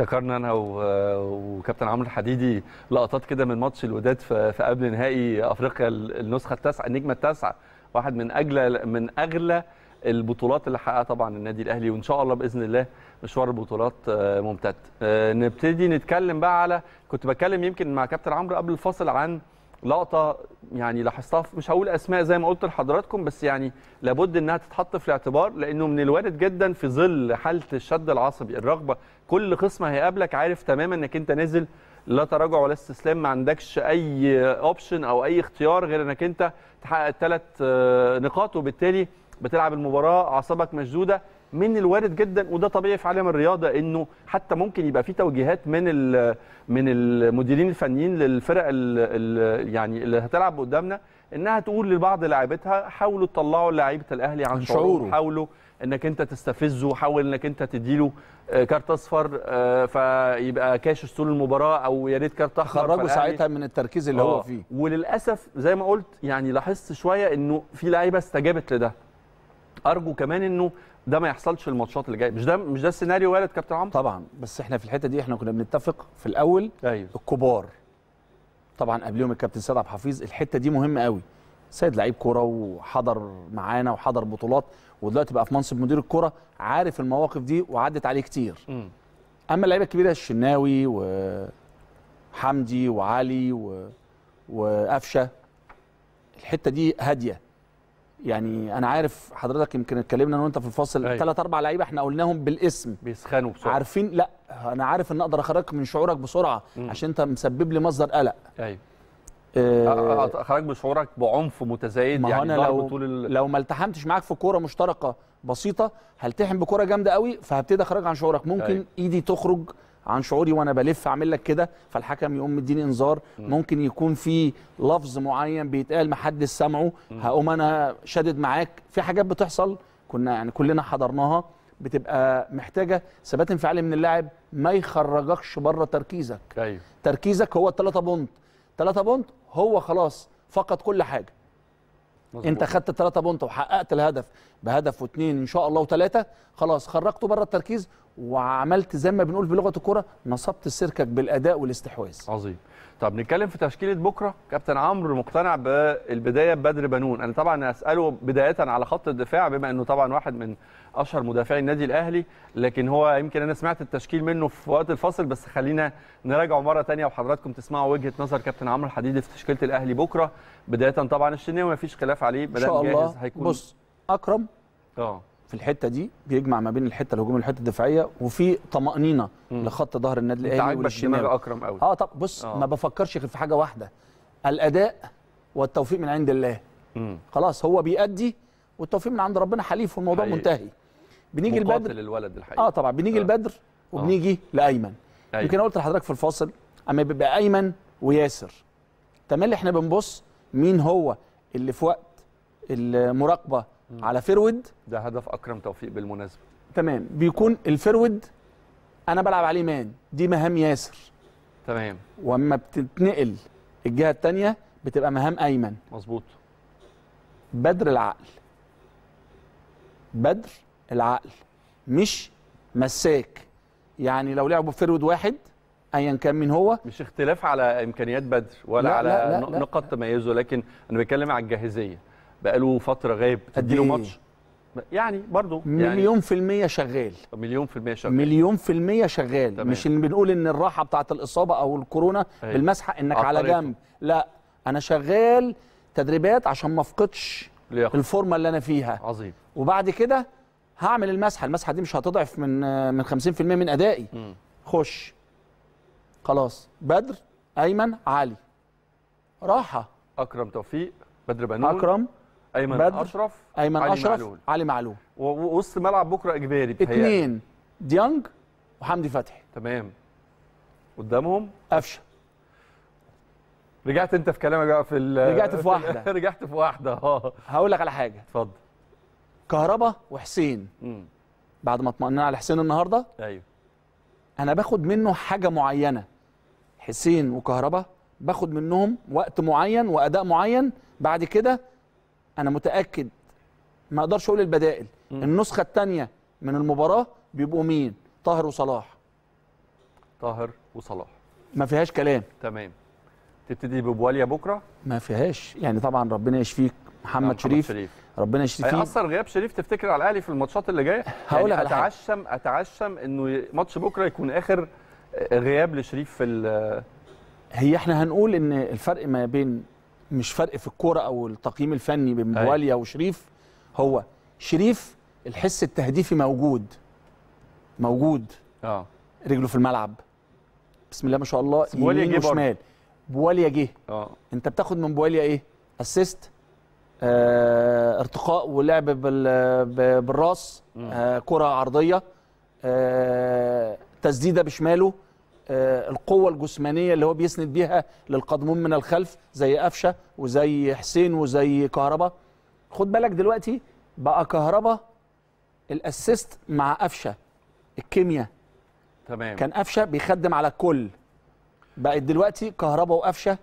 S1: افتكرنا انا وكابتن عمرو الحديدي لقطات كده من ماتش الوداد في قبل نهائي افريقيا النسخه التاسعه النجمه التاسعه واحد من اجلى من اغلى البطولات اللي حققها طبعا النادي الاهلي وان شاء الله باذن الله مشوار البطولات آه، ممتد. آه، نبتدي نتكلم بقى على كنت بتكلم يمكن مع كابتن عمرو قبل الفاصل عن لقطه يعني لاحظتها مش هقول اسماء زي ما قلت لحضراتكم بس يعني لابد انها تتحط في الاعتبار لانه من الوارد جدا في ظل حاله الشد العصبي الرغبه كل خصم هيقابلك عارف تماما انك انت نازل لا تراجع ولا استسلام ما عندكش اي اوبشن او اي اختيار غير انك انت تحقق الثلاث آه، نقاط وبالتالي بتلعب المباراه اعصابك مشدوده من الوارد جدا وده طبيعي في عالم الرياضه انه حتى ممكن يبقى في توجيهات من من المديرين الفنيين للفرق ال يعني اللي هتلعب قدامنا انها تقول لبعض لاعبتها حاولوا تطلعوا لعيبه الاهلي عن شعوره حاولوا انك انت تستفزه وحاول انك انت تديله آه، كارت اصفر آه، فيبقى كاش طول المباراه او يا ريت كارت اخضر خرجه ساعتها من التركيز اللي هو آه. فيه وللاسف زي ما قلت يعني لاحظت شويه انه في لعيبه استجابت لده ارجو كمان انه ده ما يحصلش
S2: الماتشات اللي جايه مش ده مش ده السيناريو وارد كابتن عمرو طبعا بس احنا في الحته دي احنا كنا بنتفق في الاول أيوه. الكبار طبعا قبلهم الكابتن سيد عبد الحفيظ الحته دي مهمه قوي سيد لعيب كوره وحضر معانا وحضر بطولات ودلوقتي بقى في منصب مدير الكره عارف المواقف دي وعدت عليه كتير م. اما اللعيبه الكبيره الشناوي وحمدي وعلي و... وقفشه الحته دي هاديه يعني انا عارف حضرتك يمكن اتكلمنا انا وانت في الفصل ثلاث أيوه. اربع لعيبه احنا قلناهم بالاسم بيسخنوا بسرعه عارفين لا انا عارف ان اقدر اخرجك من شعورك بسرعه م. عشان انت مسبب لي مصدر قلق ايوه آه، أه، أه، خرج بشعورك بعنف متزايد ما يعني أنا لو طول ال... لو ما التحمتش معاك في كوره مشتركه بسيطه هلتحم بكوره جامده قوي فهبتدي اخرج عن شعورك ممكن أي. أيوة. ايدي تخرج عن شعوري وانا بلف اعمل لك كده فالحكم يقوم مديني انذار ممكن يكون في لفظ معين بيتقال محدش سامعه هقوم انا شادد معاك في حاجات بتحصل كنا يعني كلنا حضرناها بتبقى محتاجه ثبات انفعالي من اللاعب ما يخرجكش بره تركيزك أيوه. تركيزك هو الثلاثه بونت 3 بونت هو خلاص فقد كل حاجه مزبوط. انت خدت 3 بونت وحققت الهدف بهدف واثنين ان شاء الله وثلاثه خلاص خرجته بره التركيز وعملت زي ما بنقول بلغه الكوره نصبت سيركك بالاداء والاستحواذ
S1: عظيم طب نتكلم في تشكيله بكره كابتن عمرو مقتنع بالبدايه ببدر بنون انا طبعا اساله بدايه على خط الدفاع بما انه طبعا واحد من اشهر مدافعي النادي الاهلي لكن هو يمكن انا سمعت التشكيل منه في وقت الفصل بس خلينا نراجعه مره ثانيه وحضراتكم تسمعوا وجهه نظر كابتن عمرو الحديدي في تشكيله الاهلي بكره بدايه طبعا الشناوي فيش خلاف عليه بدأ ان شاء الله جاهز هيكون بص اكرم اه
S2: في الحته دي بيجمع ما بين الحته الهجوميه والحته الدفاعيه وفي طمانينه مم. لخط ظهر النادي الاهلي والشمال اكرم قوي اه طب بص آه. ما بفكرش غير في حاجه واحده الاداء والتوفيق من عند الله مم. خلاص هو بيأدي والتوفيق من عند ربنا حليف والموضوع حقيقي. منتهي بنيجي البدر الولد الحقيقي اه طبعا بنيجي آه. البدر آه. وبنيجي آه. لايمن أيوة. يمكن انا قلت لحضرتك في الفاصل اما بيبقى ايمن وياسر تمام احنا بنبص مين هو اللي في وقت المراقبه مم. على فيرود ده هدف اكرم توفيق بالمناسبه تمام بيكون الفيرود انا بلعب عليه مان دي مهام ياسر تمام واما بتتنقل الجهه الثانيه بتبقى مهام ايمن مظبوط بدر العقل بدر العقل مش مساك يعني لو لعبوا فيرود واحد ايا كان مين هو
S1: مش اختلاف على امكانيات بدر ولا لا على لا لا نقط تميزه لكن انا بتكلم على الجاهزيه بقاله
S2: فتره غايب تديله إيه؟ ماتش يعني برضه يعني مليون في المية شغال مليون في المية شغال مليون في المية شغال تمام. مش بنقول ان الراحة بتاعة الإصابة أو الكورونا هي. أيوة. بالمسحة انك على جنب لا أنا شغال تدريبات عشان ما افقدش الفورمة اللي أنا فيها عظيم وبعد كده هعمل المسحة المسحة دي مش هتضعف من من 50% من أدائي م. خش خلاص بدر أيمن علي راحة أكرم توفيق بدر بنون أكرم ايمن بدر اشرف ايمن علي اشرف معلول. علي معلول ووسط ملعب بكره اجباري اثنين ديانج وحمدي فتحي تمام قدامهم قفشه رجعت انت في كلامك بقى في رجعت في واحده
S1: رجعت في واحده اه هقول لك على حاجه اتفضل
S2: كهربا وحسين مم. بعد ما اطمئننا على حسين النهارده ايوه انا باخد منه حاجه معينه حسين وكهربا باخد منهم وقت معين واداء معين بعد كده انا متاكد ما اقدرش اقول البدائل م. النسخه الثانيه من المباراه بيبقوا مين طاهر وصلاح طاهر وصلاح ما فيهاش كلام تمام تبتدي ببواليا بكره ما فيهاش يعني طبعا ربنا يشفيك محمد, محمد شريف, شريف. ربنا يشفيه هيأثر
S1: غياب شريف تفتكر على الاهلي في الماتشات اللي جايه يعني هقول يعني
S2: اتعشم اتعشم انه ماتش بكره يكون اخر آه، غياب لشريف في هي احنا هنقول ان الفرق ما بين مش فرق في الكوره او التقييم الفني بين أيوة. بواليا وشريف هو شريف الحس التهديفي موجود موجود اه رجله في الملعب بسم الله ما شاء الله جه شمال بواليا جه اه انت بتاخد من بواليا ايه اسيست آه ارتقاء ولعب بالراس آه كره عرضيه آه تسديده بشماله آه، القوة الجسمانية اللي هو بيسند بيها للقدمون من الخلف زي قفشة وزي حسين وزي كهربا خد بالك دلوقتي بقى كهربا الاسيست مع قفشة الكيمياء تمام كان قفشة بيخدم على الكل بقت دلوقتي كهربا وقفشه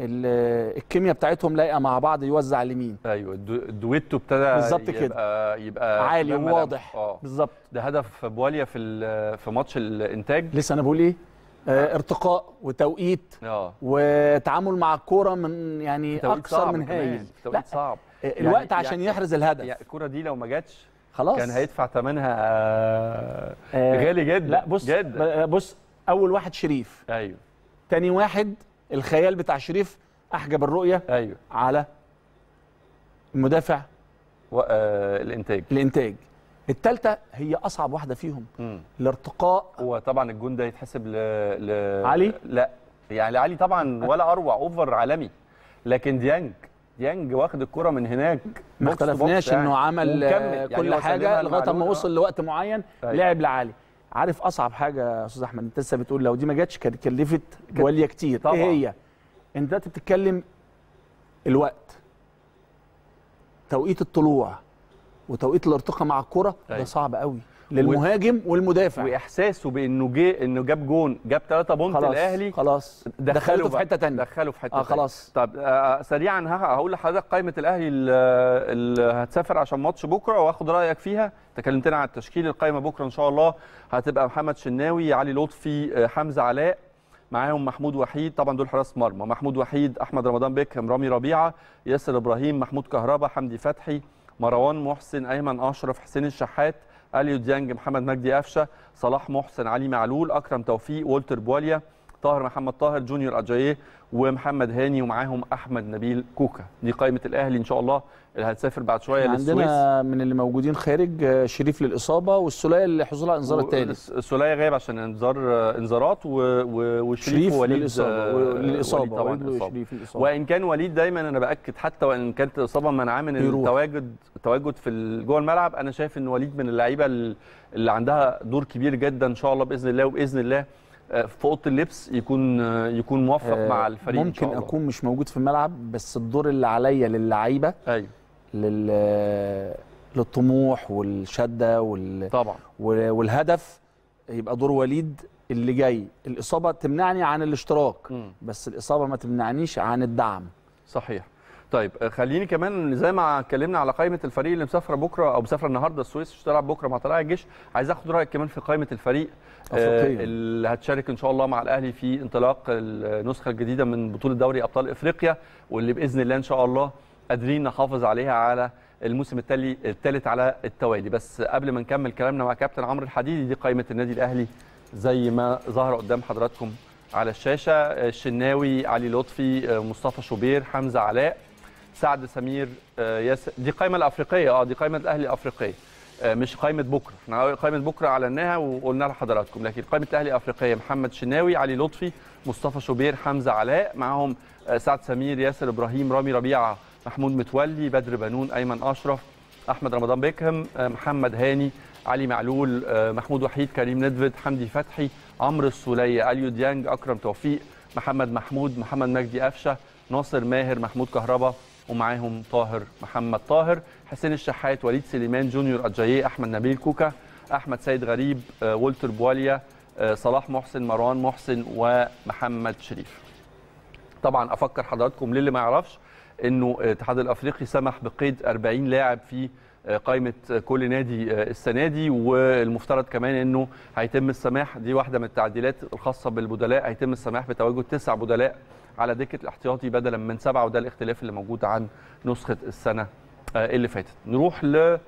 S2: الكيمياء بتاعتهم لايقه مع بعض يوزع لمين ايوه الدويتو ابتدى بالظبط كده
S1: يبقى, يبقى عالي وواضح آه. بالظبط ده
S2: هدف بواليا في في ماتش الانتاج لسه انا بقول ايه آه، آه. ارتقاء وتوقيت أوه. وتعامل مع الكوره من يعني اكثر من هايل توقيت
S1: صعب آه، يعني الوقت يعني عشان يعني يحرز الهدف يعني الكوره دي لو ما جاتش
S2: خلاص كان هيدفع ثمنها آه غالي جدا لا بص جدا. بص اول واحد شريف ايوه تاني واحد الخيال بتاع شريف احجب الرؤيه ايوه على المدافع و... آه الانتاج الانتاج الثالثه هي اصعب واحده فيهم مم. الارتقاء هو طبعا الجون ده يتحسب ل... ل... علي لا
S1: يعني علي طبعا ولا اروع اوفر عالمي لكن ديانج ديانج واخد الكره
S2: من هناك ما اختلفناش يعني انه عمل يعني كل حاجه لغايه ما وصل لوقت معين طيب. لعب لعلي عارف اصعب حاجه يا استاذ احمد انت لسه بتقول لو دي ما جاتش كانت كلفت جواليه كتير إيه طبعا. ايه هي انت دلوقتي بتتكلم الوقت توقيت الطلوع وتوقيت الارتقاء مع الكرة أيوة. ده صعب قوي للمهاجم والمدافع
S1: واحساسه بانه جه انه جاب جون جاب ثلاثه بونت الاهلي خلاص دخله, في حته ثانيه دخله في حته آه خلاص طب آه, آه، سريعا هقول لحضرتك قائمه الاهلي اللي هتسافر عشان ماتش بكره واخد رايك فيها تكلمتنا عن التشكيل القائمه بكره ان شاء الله هتبقى محمد شناوي علي لطفي آه، حمزه علاء معاهم محمود وحيد طبعا دول حراس مرمى محمود وحيد احمد رمضان بيكهام رامي ربيعه ياسر ابراهيم محمود كهربا حمدي فتحي مروان محسن ايمن اشرف حسين الشحات اليو ديانج محمد مجدي قفشه صلاح محسن علي معلول اكرم توفيق والتر بواليا طاهر محمد طاهر جونيور اجاييه ومحمد هاني ومعاهم احمد نبيل كوكا دي قائمه الاهلي ان شاء الله اللي هتسافر بعد شويه للسويس عندنا
S2: من اللي موجودين خارج آه، شريف للاصابه والسوليه اللي حصلها انذار الثاني
S1: السوليه غايب عشان انذار آه، انذارات وشريف آه، وليد للاصابه للاصابه طبعا وان كان وليد دايما انا باكد حتى وان كانت الاصابه منعاه من التواجد التواجد في جوه الملعب انا شايف ان وليد من اللعيبه اللي عندها دور كبير جدا ان شاء الله باذن الله وباذن الله آه، في اوضه اللبس يكون آه،
S2: يكون موفق آه، مع الفريق ممكن إن شاء الله. اكون مش موجود في الملعب بس الدور اللي عليا للعيبه ايوه لل للطموح والشده وال طبعا والهدف يبقى دور وليد اللي جاي الاصابه تمنعني عن الاشتراك م. بس الاصابه ما تمنعنيش عن الدعم صحيح طيب آه، خليني كمان
S1: زي ما اتكلمنا على قائمه الفريق اللي مسافره بكره او مسافره النهارده السويس مش هتلعب بكره مع طلائع الجيش عايز اخد رايك كمان في قائمه الفريق آه، أفريقيا. اللي هتشارك ان شاء الله مع الاهلي في انطلاق النسخه الجديده من بطوله دوري ابطال افريقيا واللي باذن الله ان شاء الله قادرين نحافظ عليها على الموسم التالي الثالث على التوالي بس قبل ما نكمل كلامنا مع كابتن عمرو الحديدي دي قائمه النادي الاهلي زي ما ظهر قدام حضراتكم على الشاشه آه، الشناوي علي لطفي مصطفى شوبير حمزه علاء سعد سمير آه، ياسر دي قائمه الافريقيه اه دي قائمه الاهلي الافريقيه آه، مش قائمه بكره احنا قائمه بكره اعلناها وقلنا لحضراتكم لكن قائمه الاهلي الافريقيه محمد شناوي علي لطفي مصطفى شوبير حمزه علاء معاهم آه، سعد سمير ياسر ابراهيم رامي ربيعه محمود متولي بدر بنون ايمن اشرف احمد رمضان بيكهم محمد هاني علي معلول محمود وحيد كريم ندفد حمدي فتحي عمرو السوليه اليو ديانج اكرم توفيق محمد محمود محمد مجدي قفشه ناصر ماهر محمود كهربا ومعاهم طاهر محمد طاهر حسين الشحات وليد سليمان جونيور أجاييه أحمد نبيل كوكا أحمد سيد غريب آه، وولتر بواليا آه، صلاح محسن مروان محسن ومحمد شريف طبعا أفكر حضراتكم للي ما يعرفش أنه الاتحاد آه، الأفريقي سمح بقيد 40 لاعب في آه، قائمه كل نادي آه، السنه دي والمفترض كمان انه هيتم السماح دي واحده من التعديلات الخاصه بالبدلاء هيتم السماح بتواجد تسع بدلاء على دكه الاحتياطي بدلا من سبعه وده الاختلاف اللي موجود عن نسخه السنه آه، اللي فاتت
S2: نروح ل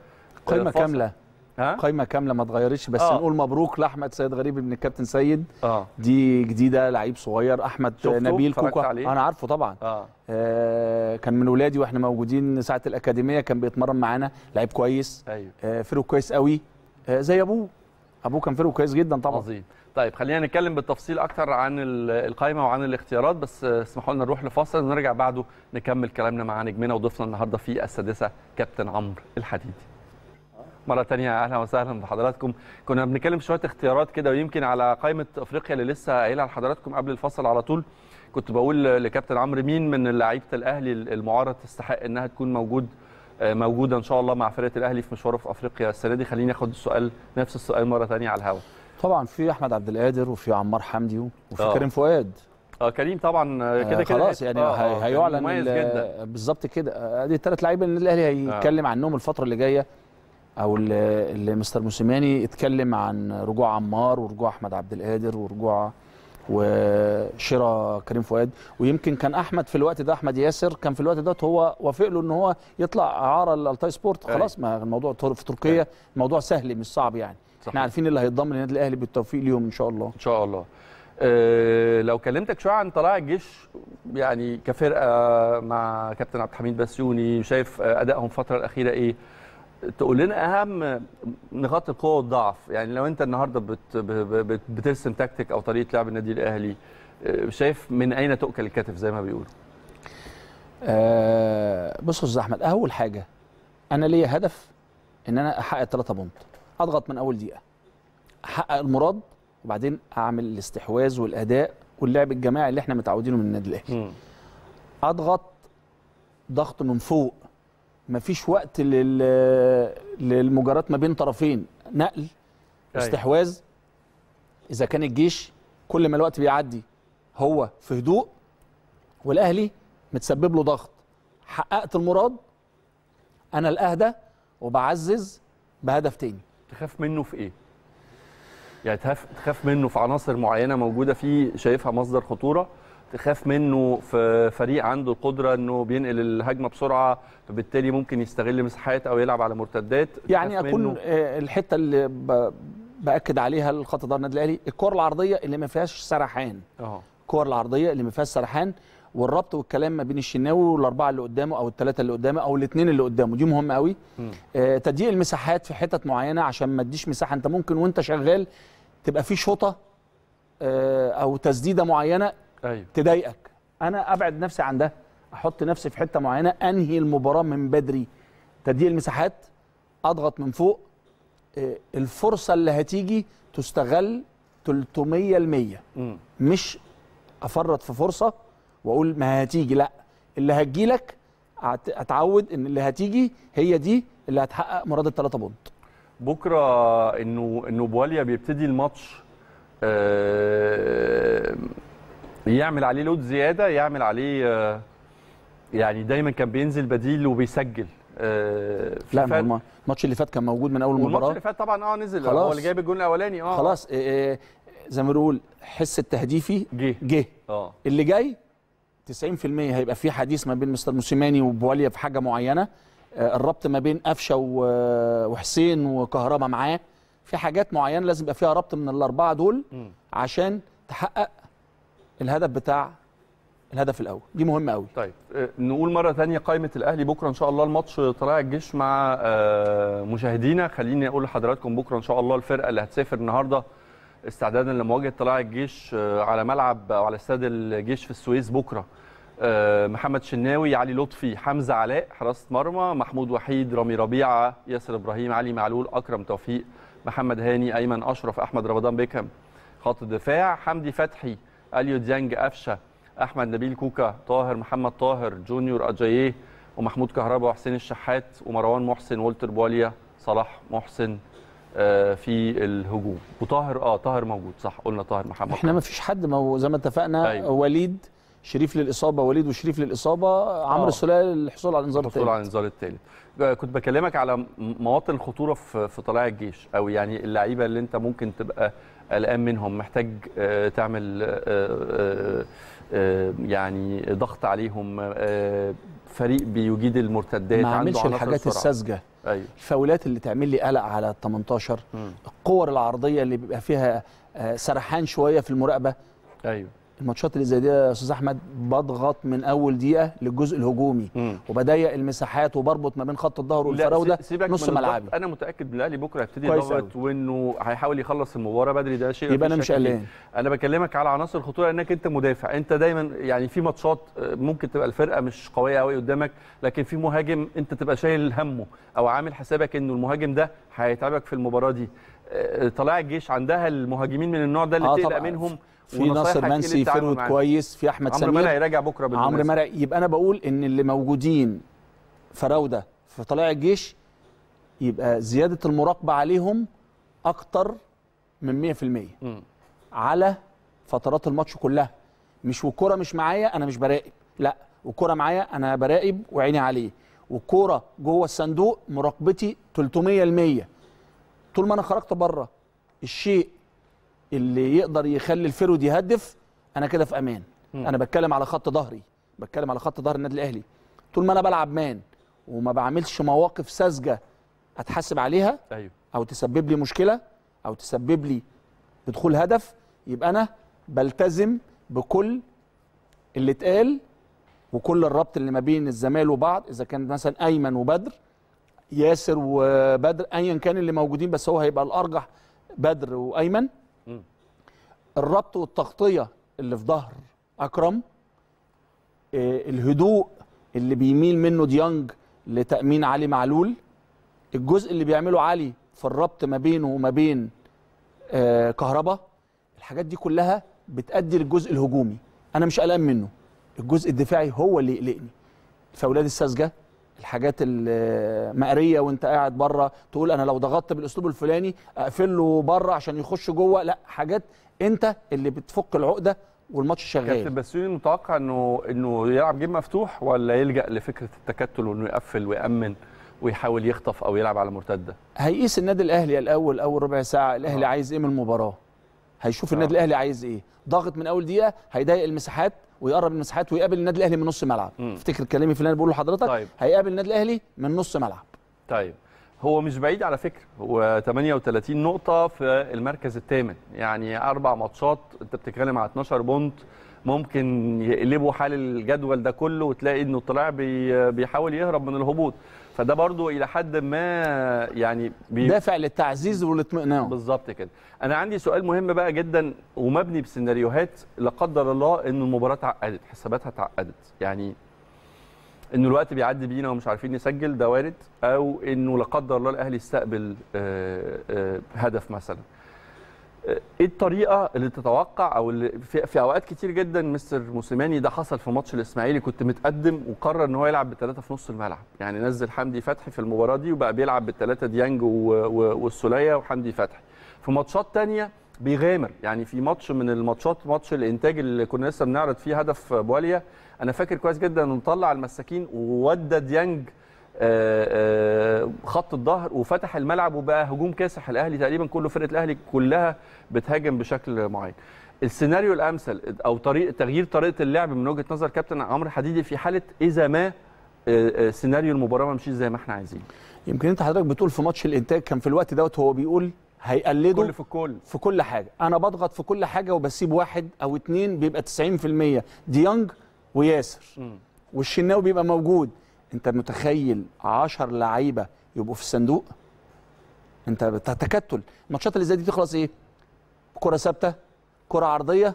S2: قائمه كامله قايمه كامله ما اتغيرتش بس آه. نقول مبروك لاحمد سيد غريب ابن الكابتن سيد آه. دي جديده لعيب صغير احمد نبيل كوكا عليه. انا عارفه طبعا آه. آه كان من ولادي واحنا موجودين ساعه الاكاديميه كان بيتمرن معانا لعيب كويس أيوه. آه فرق كويس قوي آه زي ابوه ابوه كان فرق كويس جدا طبعا عظيم
S1: طيب خلينا نتكلم بالتفصيل اكتر عن القائمه وعن الاختيارات بس اسمحوا لنا نروح لفاصل ونرجع بعده نكمل كلامنا مع نجمنا وضيفنا النهارده في السادسه كابتن عمرو الحديدي مرة تانية أهلا وسهلا بحضراتكم كنا بنتكلم شوية اختيارات كده ويمكن على قائمة أفريقيا اللي لسه قايلها لحضراتكم قبل الفصل على طول كنت بقول لكابتن عمرو مين من لعيبة الأهلي المعارض تستحق إنها تكون موجود آه، موجودة إن شاء الله مع فرقة الأهلي في مشواره في أفريقيا السنة دي خليني آخد السؤال نفس السؤال
S2: مرة تانية على الهواء طبعا في أحمد عبد القادر وفي عمار حمدي وفي آه. كريم فؤاد
S1: اه كريم طبعا آه، كده كده خلاص يعني آه هيعلن
S2: بالظبط كده ادي الثلاث لعيبه اللي الاهلي هيتكلم آه. عنهم الفتره اللي جايه او اللي مستر موسيماني اتكلم عن رجوع عمار ورجوع احمد عبد القادر ورجوع وشراء كريم فؤاد ويمكن كان احمد في الوقت ده احمد ياسر كان في الوقت ده هو وافق له ان هو يطلع اعاره لالتاي سبورت خلاص ما الموضوع في تركيا الموضوع سهل مش صعب يعني صحيح. احنا عارفين إيه اللي هيتضم للنادي الاهلي بالتوفيق ليهم ان شاء الله ان شاء الله أه لو كلمتك شويه
S1: عن طلائع الجيش يعني كفرقه مع كابتن عبد الحميد بسيوني شايف آه، ادائهم الفتره الاخيره ايه تقول لنا اهم نقاط القوه والضعف يعني لو انت النهارده بت بترسم تكتيك او طريقه لعب النادي الاهلي آه، شايف من اين تؤكل الكتف زي ما بيقولوا
S2: آه بص يا استاذ احمد اول حاجه انا ليا هدف ان انا احقق 3 بونت اضغط من اول دقيقه احقق المراد وبعدين اعمل الاستحواذ والاداء واللعب الجماعي اللي احنا متعودينه من النادي الاهلي اضغط ضغط من فوق مفيش وقت للمجارات ما بين طرفين نقل أيوه. استحواذ اذا كان الجيش كل ما الوقت بيعدي هو في هدوء والاهلي متسبب له ضغط حققت المراد انا الاهدى وبعزز بهدف تاني تخاف منه في ايه
S1: يعني تخاف تخاف منه في عناصر معينه موجوده فيه شايفها مصدر خطوره تخاف منه في فريق عنده القدره انه بينقل الهجمه بسرعه فبالتالي ممكن يستغل مساحات او يلعب على مرتدات يعني اكون
S2: آه، الحته اللي باكد عليها الخط ده النادي الاهلي الكور العرضيه اللي ما فيهاش سرحان اه الكور العرضيه اللي ما فيهاش سرحان والربط والكلام ما بين الشناوي والاربعه اللي قدامه او الثلاثه اللي قدامه او الاثنين اللي قدامه دي مهمه قوي آه تضييق المساحات في حتت معينه عشان ما تديش مساحه انت ممكن وانت شغال تبقى في شوطه آه او تسديده معينه أيوه. تضايقك انا ابعد نفسي عن ده احط نفسي في حته معينه انهي المباراه من بدري تضييق المساحات اضغط من فوق آه، الفرصه اللي هتيجي تستغل 300 ل 100 مش افرط في فرصه واقول ما هتيجي لا اللي هتجي لك اتعود ان اللي هتيجي هي دي اللي هتحقق مراد الثلاثه بونت بكره انه
S1: انه بواليا بيبتدي الماتش أه يعمل عليه لود زياده يعمل عليه آه، يعني دايما كان بينزل بديل وبيسجل
S2: آه لا الماتش اللي فات كان موجود من اول مباراه الماتش اللي
S1: فات طبعا اه نزل خلاص هو اللي جايب
S2: الجون الاولاني اه خلاص إيه، إيه، زي ما بنقول حس التهديفي جه جه آه. اللي جاي 90% هيبقى في حديث ما بين مستر موسيماني وبواليا في حاجه معينه آه، الربط ما بين قفشه وحسين وكهربا معاه في حاجات معينه لازم يبقى فيها ربط من الاربعه دول عشان تحقق الهدف بتاع الهدف الاول دي مهمه قوي طيب آه، نقول مره ثانيه قائمه الاهلي بكره ان شاء الله
S1: الماتش طلع الجيش مع آه، مشاهدينا خليني اقول لحضراتكم بكره ان شاء الله الفرقه اللي هتسافر النهارده استعدادا لمواجهه طلع الجيش آه، على ملعب او على استاد الجيش في السويس بكره محمد شناوي علي لطفي حمزه علاء حراسه مرمى محمود وحيد رامي ربيعه ياسر ابراهيم علي معلول اكرم توفيق محمد هاني ايمن اشرف احمد رمضان بيكم خط الدفاع حمدي فتحي اليو ديانج قفشه احمد نبيل كوكا طاهر محمد طاهر جونيور اجاييه ومحمود كهربا وحسين الشحات ومروان محسن والتر بواليا صلاح محسن آه، في الهجوم وطاهر اه طاهر موجود صح قلنا طاهر محمد
S2: احنا ما فيش حد ما هو زي ما اتفقنا أيوة. وليد شريف للاصابه وليد وشريف للاصابه عمرو السلال آه. الحصول على الانذار الثالث الحصول على الانذار
S1: الثالث آه، كنت بكلمك على مواطن الخطوره في طلائع الجيش او يعني اللعيبه اللي انت ممكن تبقى قلقان منهم محتاج آه، تعمل آه، آه، يعني ضغط عليهم فريق بيجيد المرتدات ما عملش الحاجات الساذجه أيوه.
S2: الفاولات اللي تعمل لي قلق على ال 18 الكور العرضيه اللي بيبقى فيها سرحان شويه في المراقبه ايوه الماتشات اللي زي دي يا استاذ احمد بضغط من اول دقيقه للجزء الهجومي وبضيق المساحات وبربط ما بين خط الظهر والفراوده نص ملعبي
S1: انا متاكد ان الاهلي بكره هيبتدي يضغط وانه هيحاول يخلص المباراه بدري ده شيء يبقى انا مش قلقان انا بكلمك على عناصر الخطوره انك انت مدافع انت دايما يعني في ماتشات آه، ممكن تبقى الفرقه مش قويه قوي قدامك لكن في مهاجم انت تبقى شايل همه او عامل حسابك انه المهاجم ده هيتعبك في المباراه دي آه، طلائع الجيش عندها المهاجمين من النوع ده اللي آه تقلق منهم في ناصر إيه منسي فيرود كويس في احمد سمير عمرو مرعي راجع بكره بالمناسبه عمرو مرعي
S2: يبقى انا بقول ان اللي موجودين فراوده في طلائع الجيش يبقى زياده المراقبه عليهم اكتر من 100% م. على فترات الماتش كلها مش والكوره مش معايا انا مش براقب لا والكوره معايا انا براقب وعيني عليه والكوره جوه الصندوق مراقبتي 300% طول ما انا خرجت بره الشيء اللي يقدر يخلي الفيرود يهدف انا كده في امان م. انا بتكلم على خط ظهري بتكلم على خط ظهر النادي الاهلي طول ما انا بلعب مان وما بعملش مواقف ساذجه اتحاسب عليها أيوه. او تسبب لي مشكله او تسبب لي بدخول هدف يبقى انا بلتزم بكل اللي اتقال وكل الربط اللي ما بين الزمال وبعض اذا كان مثلا ايمن وبدر ياسر وبدر ايا كان اللي موجودين بس هو هيبقى الارجح بدر وايمن الربط والتغطيه اللي في ظهر اكرم آه، الهدوء اللي بيميل منه ديانج لتامين علي معلول الجزء اللي بيعمله علي في الربط ما بينه وما بين آه، كهربا الحاجات دي كلها بتأدي للجزء الهجومي انا مش قلقان منه الجزء الدفاعي هو اللي يقلقني فاولاد الساذجه الحاجات المقريه وانت قاعد بره تقول انا لو ضغطت بالاسلوب الفلاني اقفل له بره عشان يخش جوه لا حاجات انت اللي بتفك العقده والماتش شغال كابتن
S1: بسيوني متوقع انه انه يلعب جيم مفتوح ولا يلجا لفكره التكتل وانه يقفل ويامن
S2: ويحاول يخطف او يلعب على مرتده هيقيس النادي الاهلي الاول اول ربع ساعه الاهلي آه. عايز ايه من المباراه هيشوف آه. النادي الاهلي عايز ايه ضاغط من اول دقيقه هيضيق المساحات ويقرب المساحات ويقابل النادي الاهلي من نص ملعب افتكر كلامي في اللي انا بقوله لحضرتك طيب. هيقابل النادي الاهلي من نص ملعب
S1: طيب هو مش بعيد على فكره هو 38 نقطه في المركز الثامن يعني اربع ماتشات انت بتتكلم على 12 بونت ممكن يقلبوا حال الجدول ده كله وتلاقي انه طلع بيحاول يهرب من الهبوط فده برضو الى حد ما يعني بي... دافع للتعزيز والاطمئنان بالظبط كده انا عندي سؤال مهم بقى جدا ومبني بسيناريوهات لا قدر الله ان المباراه اتعقدت حساباتها اتعقدت يعني انه الوقت بيعدي بينا ومش عارفين نسجل ده وارد او انه لا قدر الله الاهلي استقبل آه، آه، هدف مثلا آه، ايه الطريقه اللي تتوقع او اللي في, اوقات كتير جدا مستر موسيماني ده حصل في ماتش الاسماعيلي كنت متقدم وقرر ان هو يلعب بالثلاثه في نص الملعب يعني نزل حمدي فتحي في المباراه دي وبقى بيلعب بالثلاثه ديانج والسوليه وحمدي فتحي في ماتشات ثانيه بيغامر يعني في ماتش من الماتشات ماتش الانتاج اللي كنا لسه بنعرض فيه هدف بواليا انا فاكر كويس جدا انه طلع المساكين وودى ديانج آه، آه، خط الظهر وفتح الملعب وبقى هجوم كاسح الاهلي تقريبا كله فرقه الاهلي كلها بتهاجم بشكل معين السيناريو الامثل او طريق تغيير طريقه اللعب من وجهه نظر كابتن عمرو حديدي في حاله اذا ما آه، سيناريو المباراه ما مشيش
S2: زي ما احنا عايزين يمكن انت حضرتك بتقول في ماتش الانتاج كان في الوقت دوت هو بيقول هيقلده كل في الكل في كل حاجه انا بضغط في كل حاجه وبسيب واحد او اتنين بيبقى 90% ديانج وياسر والشناوي بيبقى موجود انت متخيل 10 لعيبه يبقوا في الصندوق انت تكتل الماتشات اللي زي دي بتخلص ايه كره ثابته كره عرضيه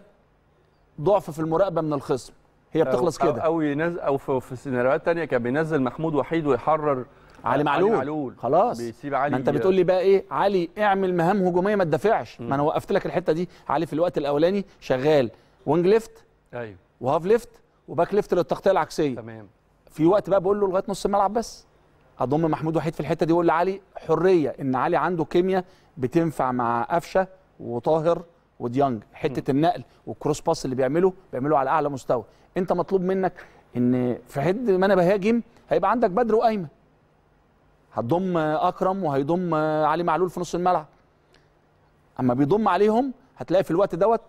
S2: ضعف في المراقبه من الخصم هي بتخلص كده او
S1: أو, أو في سيناريوهات ثانيه كان بينزل محمود وحيد ويحرر علي معلول, علي معلول. خلاص بيسيب علي ما انت بتقول لي
S2: بقى ايه علي اعمل مهام هجوميه ما تدافعش ما انا وقفت لك الحته دي علي في الوقت الاولاني شغال وينج ليفت ايوه وهاف ليفت وباك ليفت للتغطيه العكسيه تمام في وقت بقى بقول له لغايه نص الملعب بس هضم محمود وحيد في الحته دي واقول لعلي حريه ان علي عنده كيمياء بتنفع مع قفشه وطاهر وديانج حته م. النقل والكروس باس اللي بيعمله بيعمله على اعلى مستوى انت مطلوب منك ان في حد ما انا بهاجم هيبقى عندك بدر وايمن هتضم اكرم وهيضم علي معلول في نص الملعب اما بيضم عليهم هتلاقي في الوقت دوت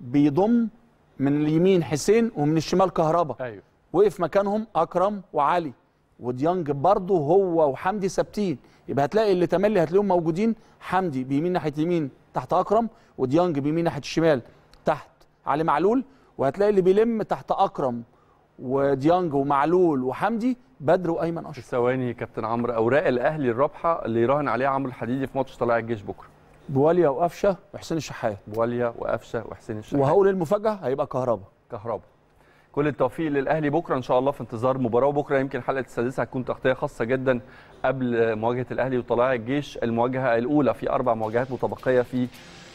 S2: بيضم من اليمين حسين ومن الشمال كهربا ايوه وقف مكانهم اكرم وعلي وديانج برضه هو وحمدي ثابتين يبقى هتلاقي اللي تملي هتلاقيهم موجودين حمدي بيمين ناحيه اليمين تحت اكرم وديانج بيمين ناحيه الشمال تحت علي معلول وهتلاقي اللي بيلم تحت اكرم وديانج ومعلول وحمدي بدر وايمن اشرف ثواني
S1: كابتن عمرو اوراق الاهلي الرابحه اللي يراهن عليها عمرو الحديدي في ماتش طلائع الجيش بكره بواليا وقفشه وحسين الشحات بواليا وقفشه وحسين الشحات وهقول
S2: المفاجاه هيبقى كهربا كهربا
S1: كل التوفيق للاهلي بكره ان شاء الله في انتظار مباراه وبكره يمكن حلقه السادسه هتكون تغطيه خاصه جدا قبل مواجهه الاهلي وطلائع الجيش المواجهه الاولى في اربع مواجهات متبقيه في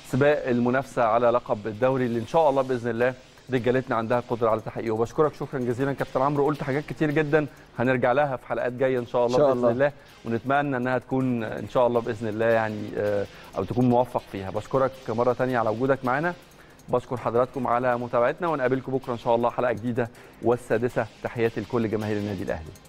S1: سباق المنافسه على لقب الدوري اللي ان شاء الله باذن الله رجالتنا عندها قدره على تحقيقه وبشكرك شكرا جزيلا كابتن عمرو قلت حاجات كتير جدا هنرجع لها في حلقات جايه ان شاء الله شاء باذن الله. الله ونتمنى انها تكون ان شاء الله باذن الله يعني آه، او تكون موفق فيها بشكرك مره ثانيه على وجودك معانا بشكر حضراتكم على متابعتنا ونقابلكم بكره ان شاء الله حلقه جديده والسادسه تحياتي لكل جماهير النادي الاهلي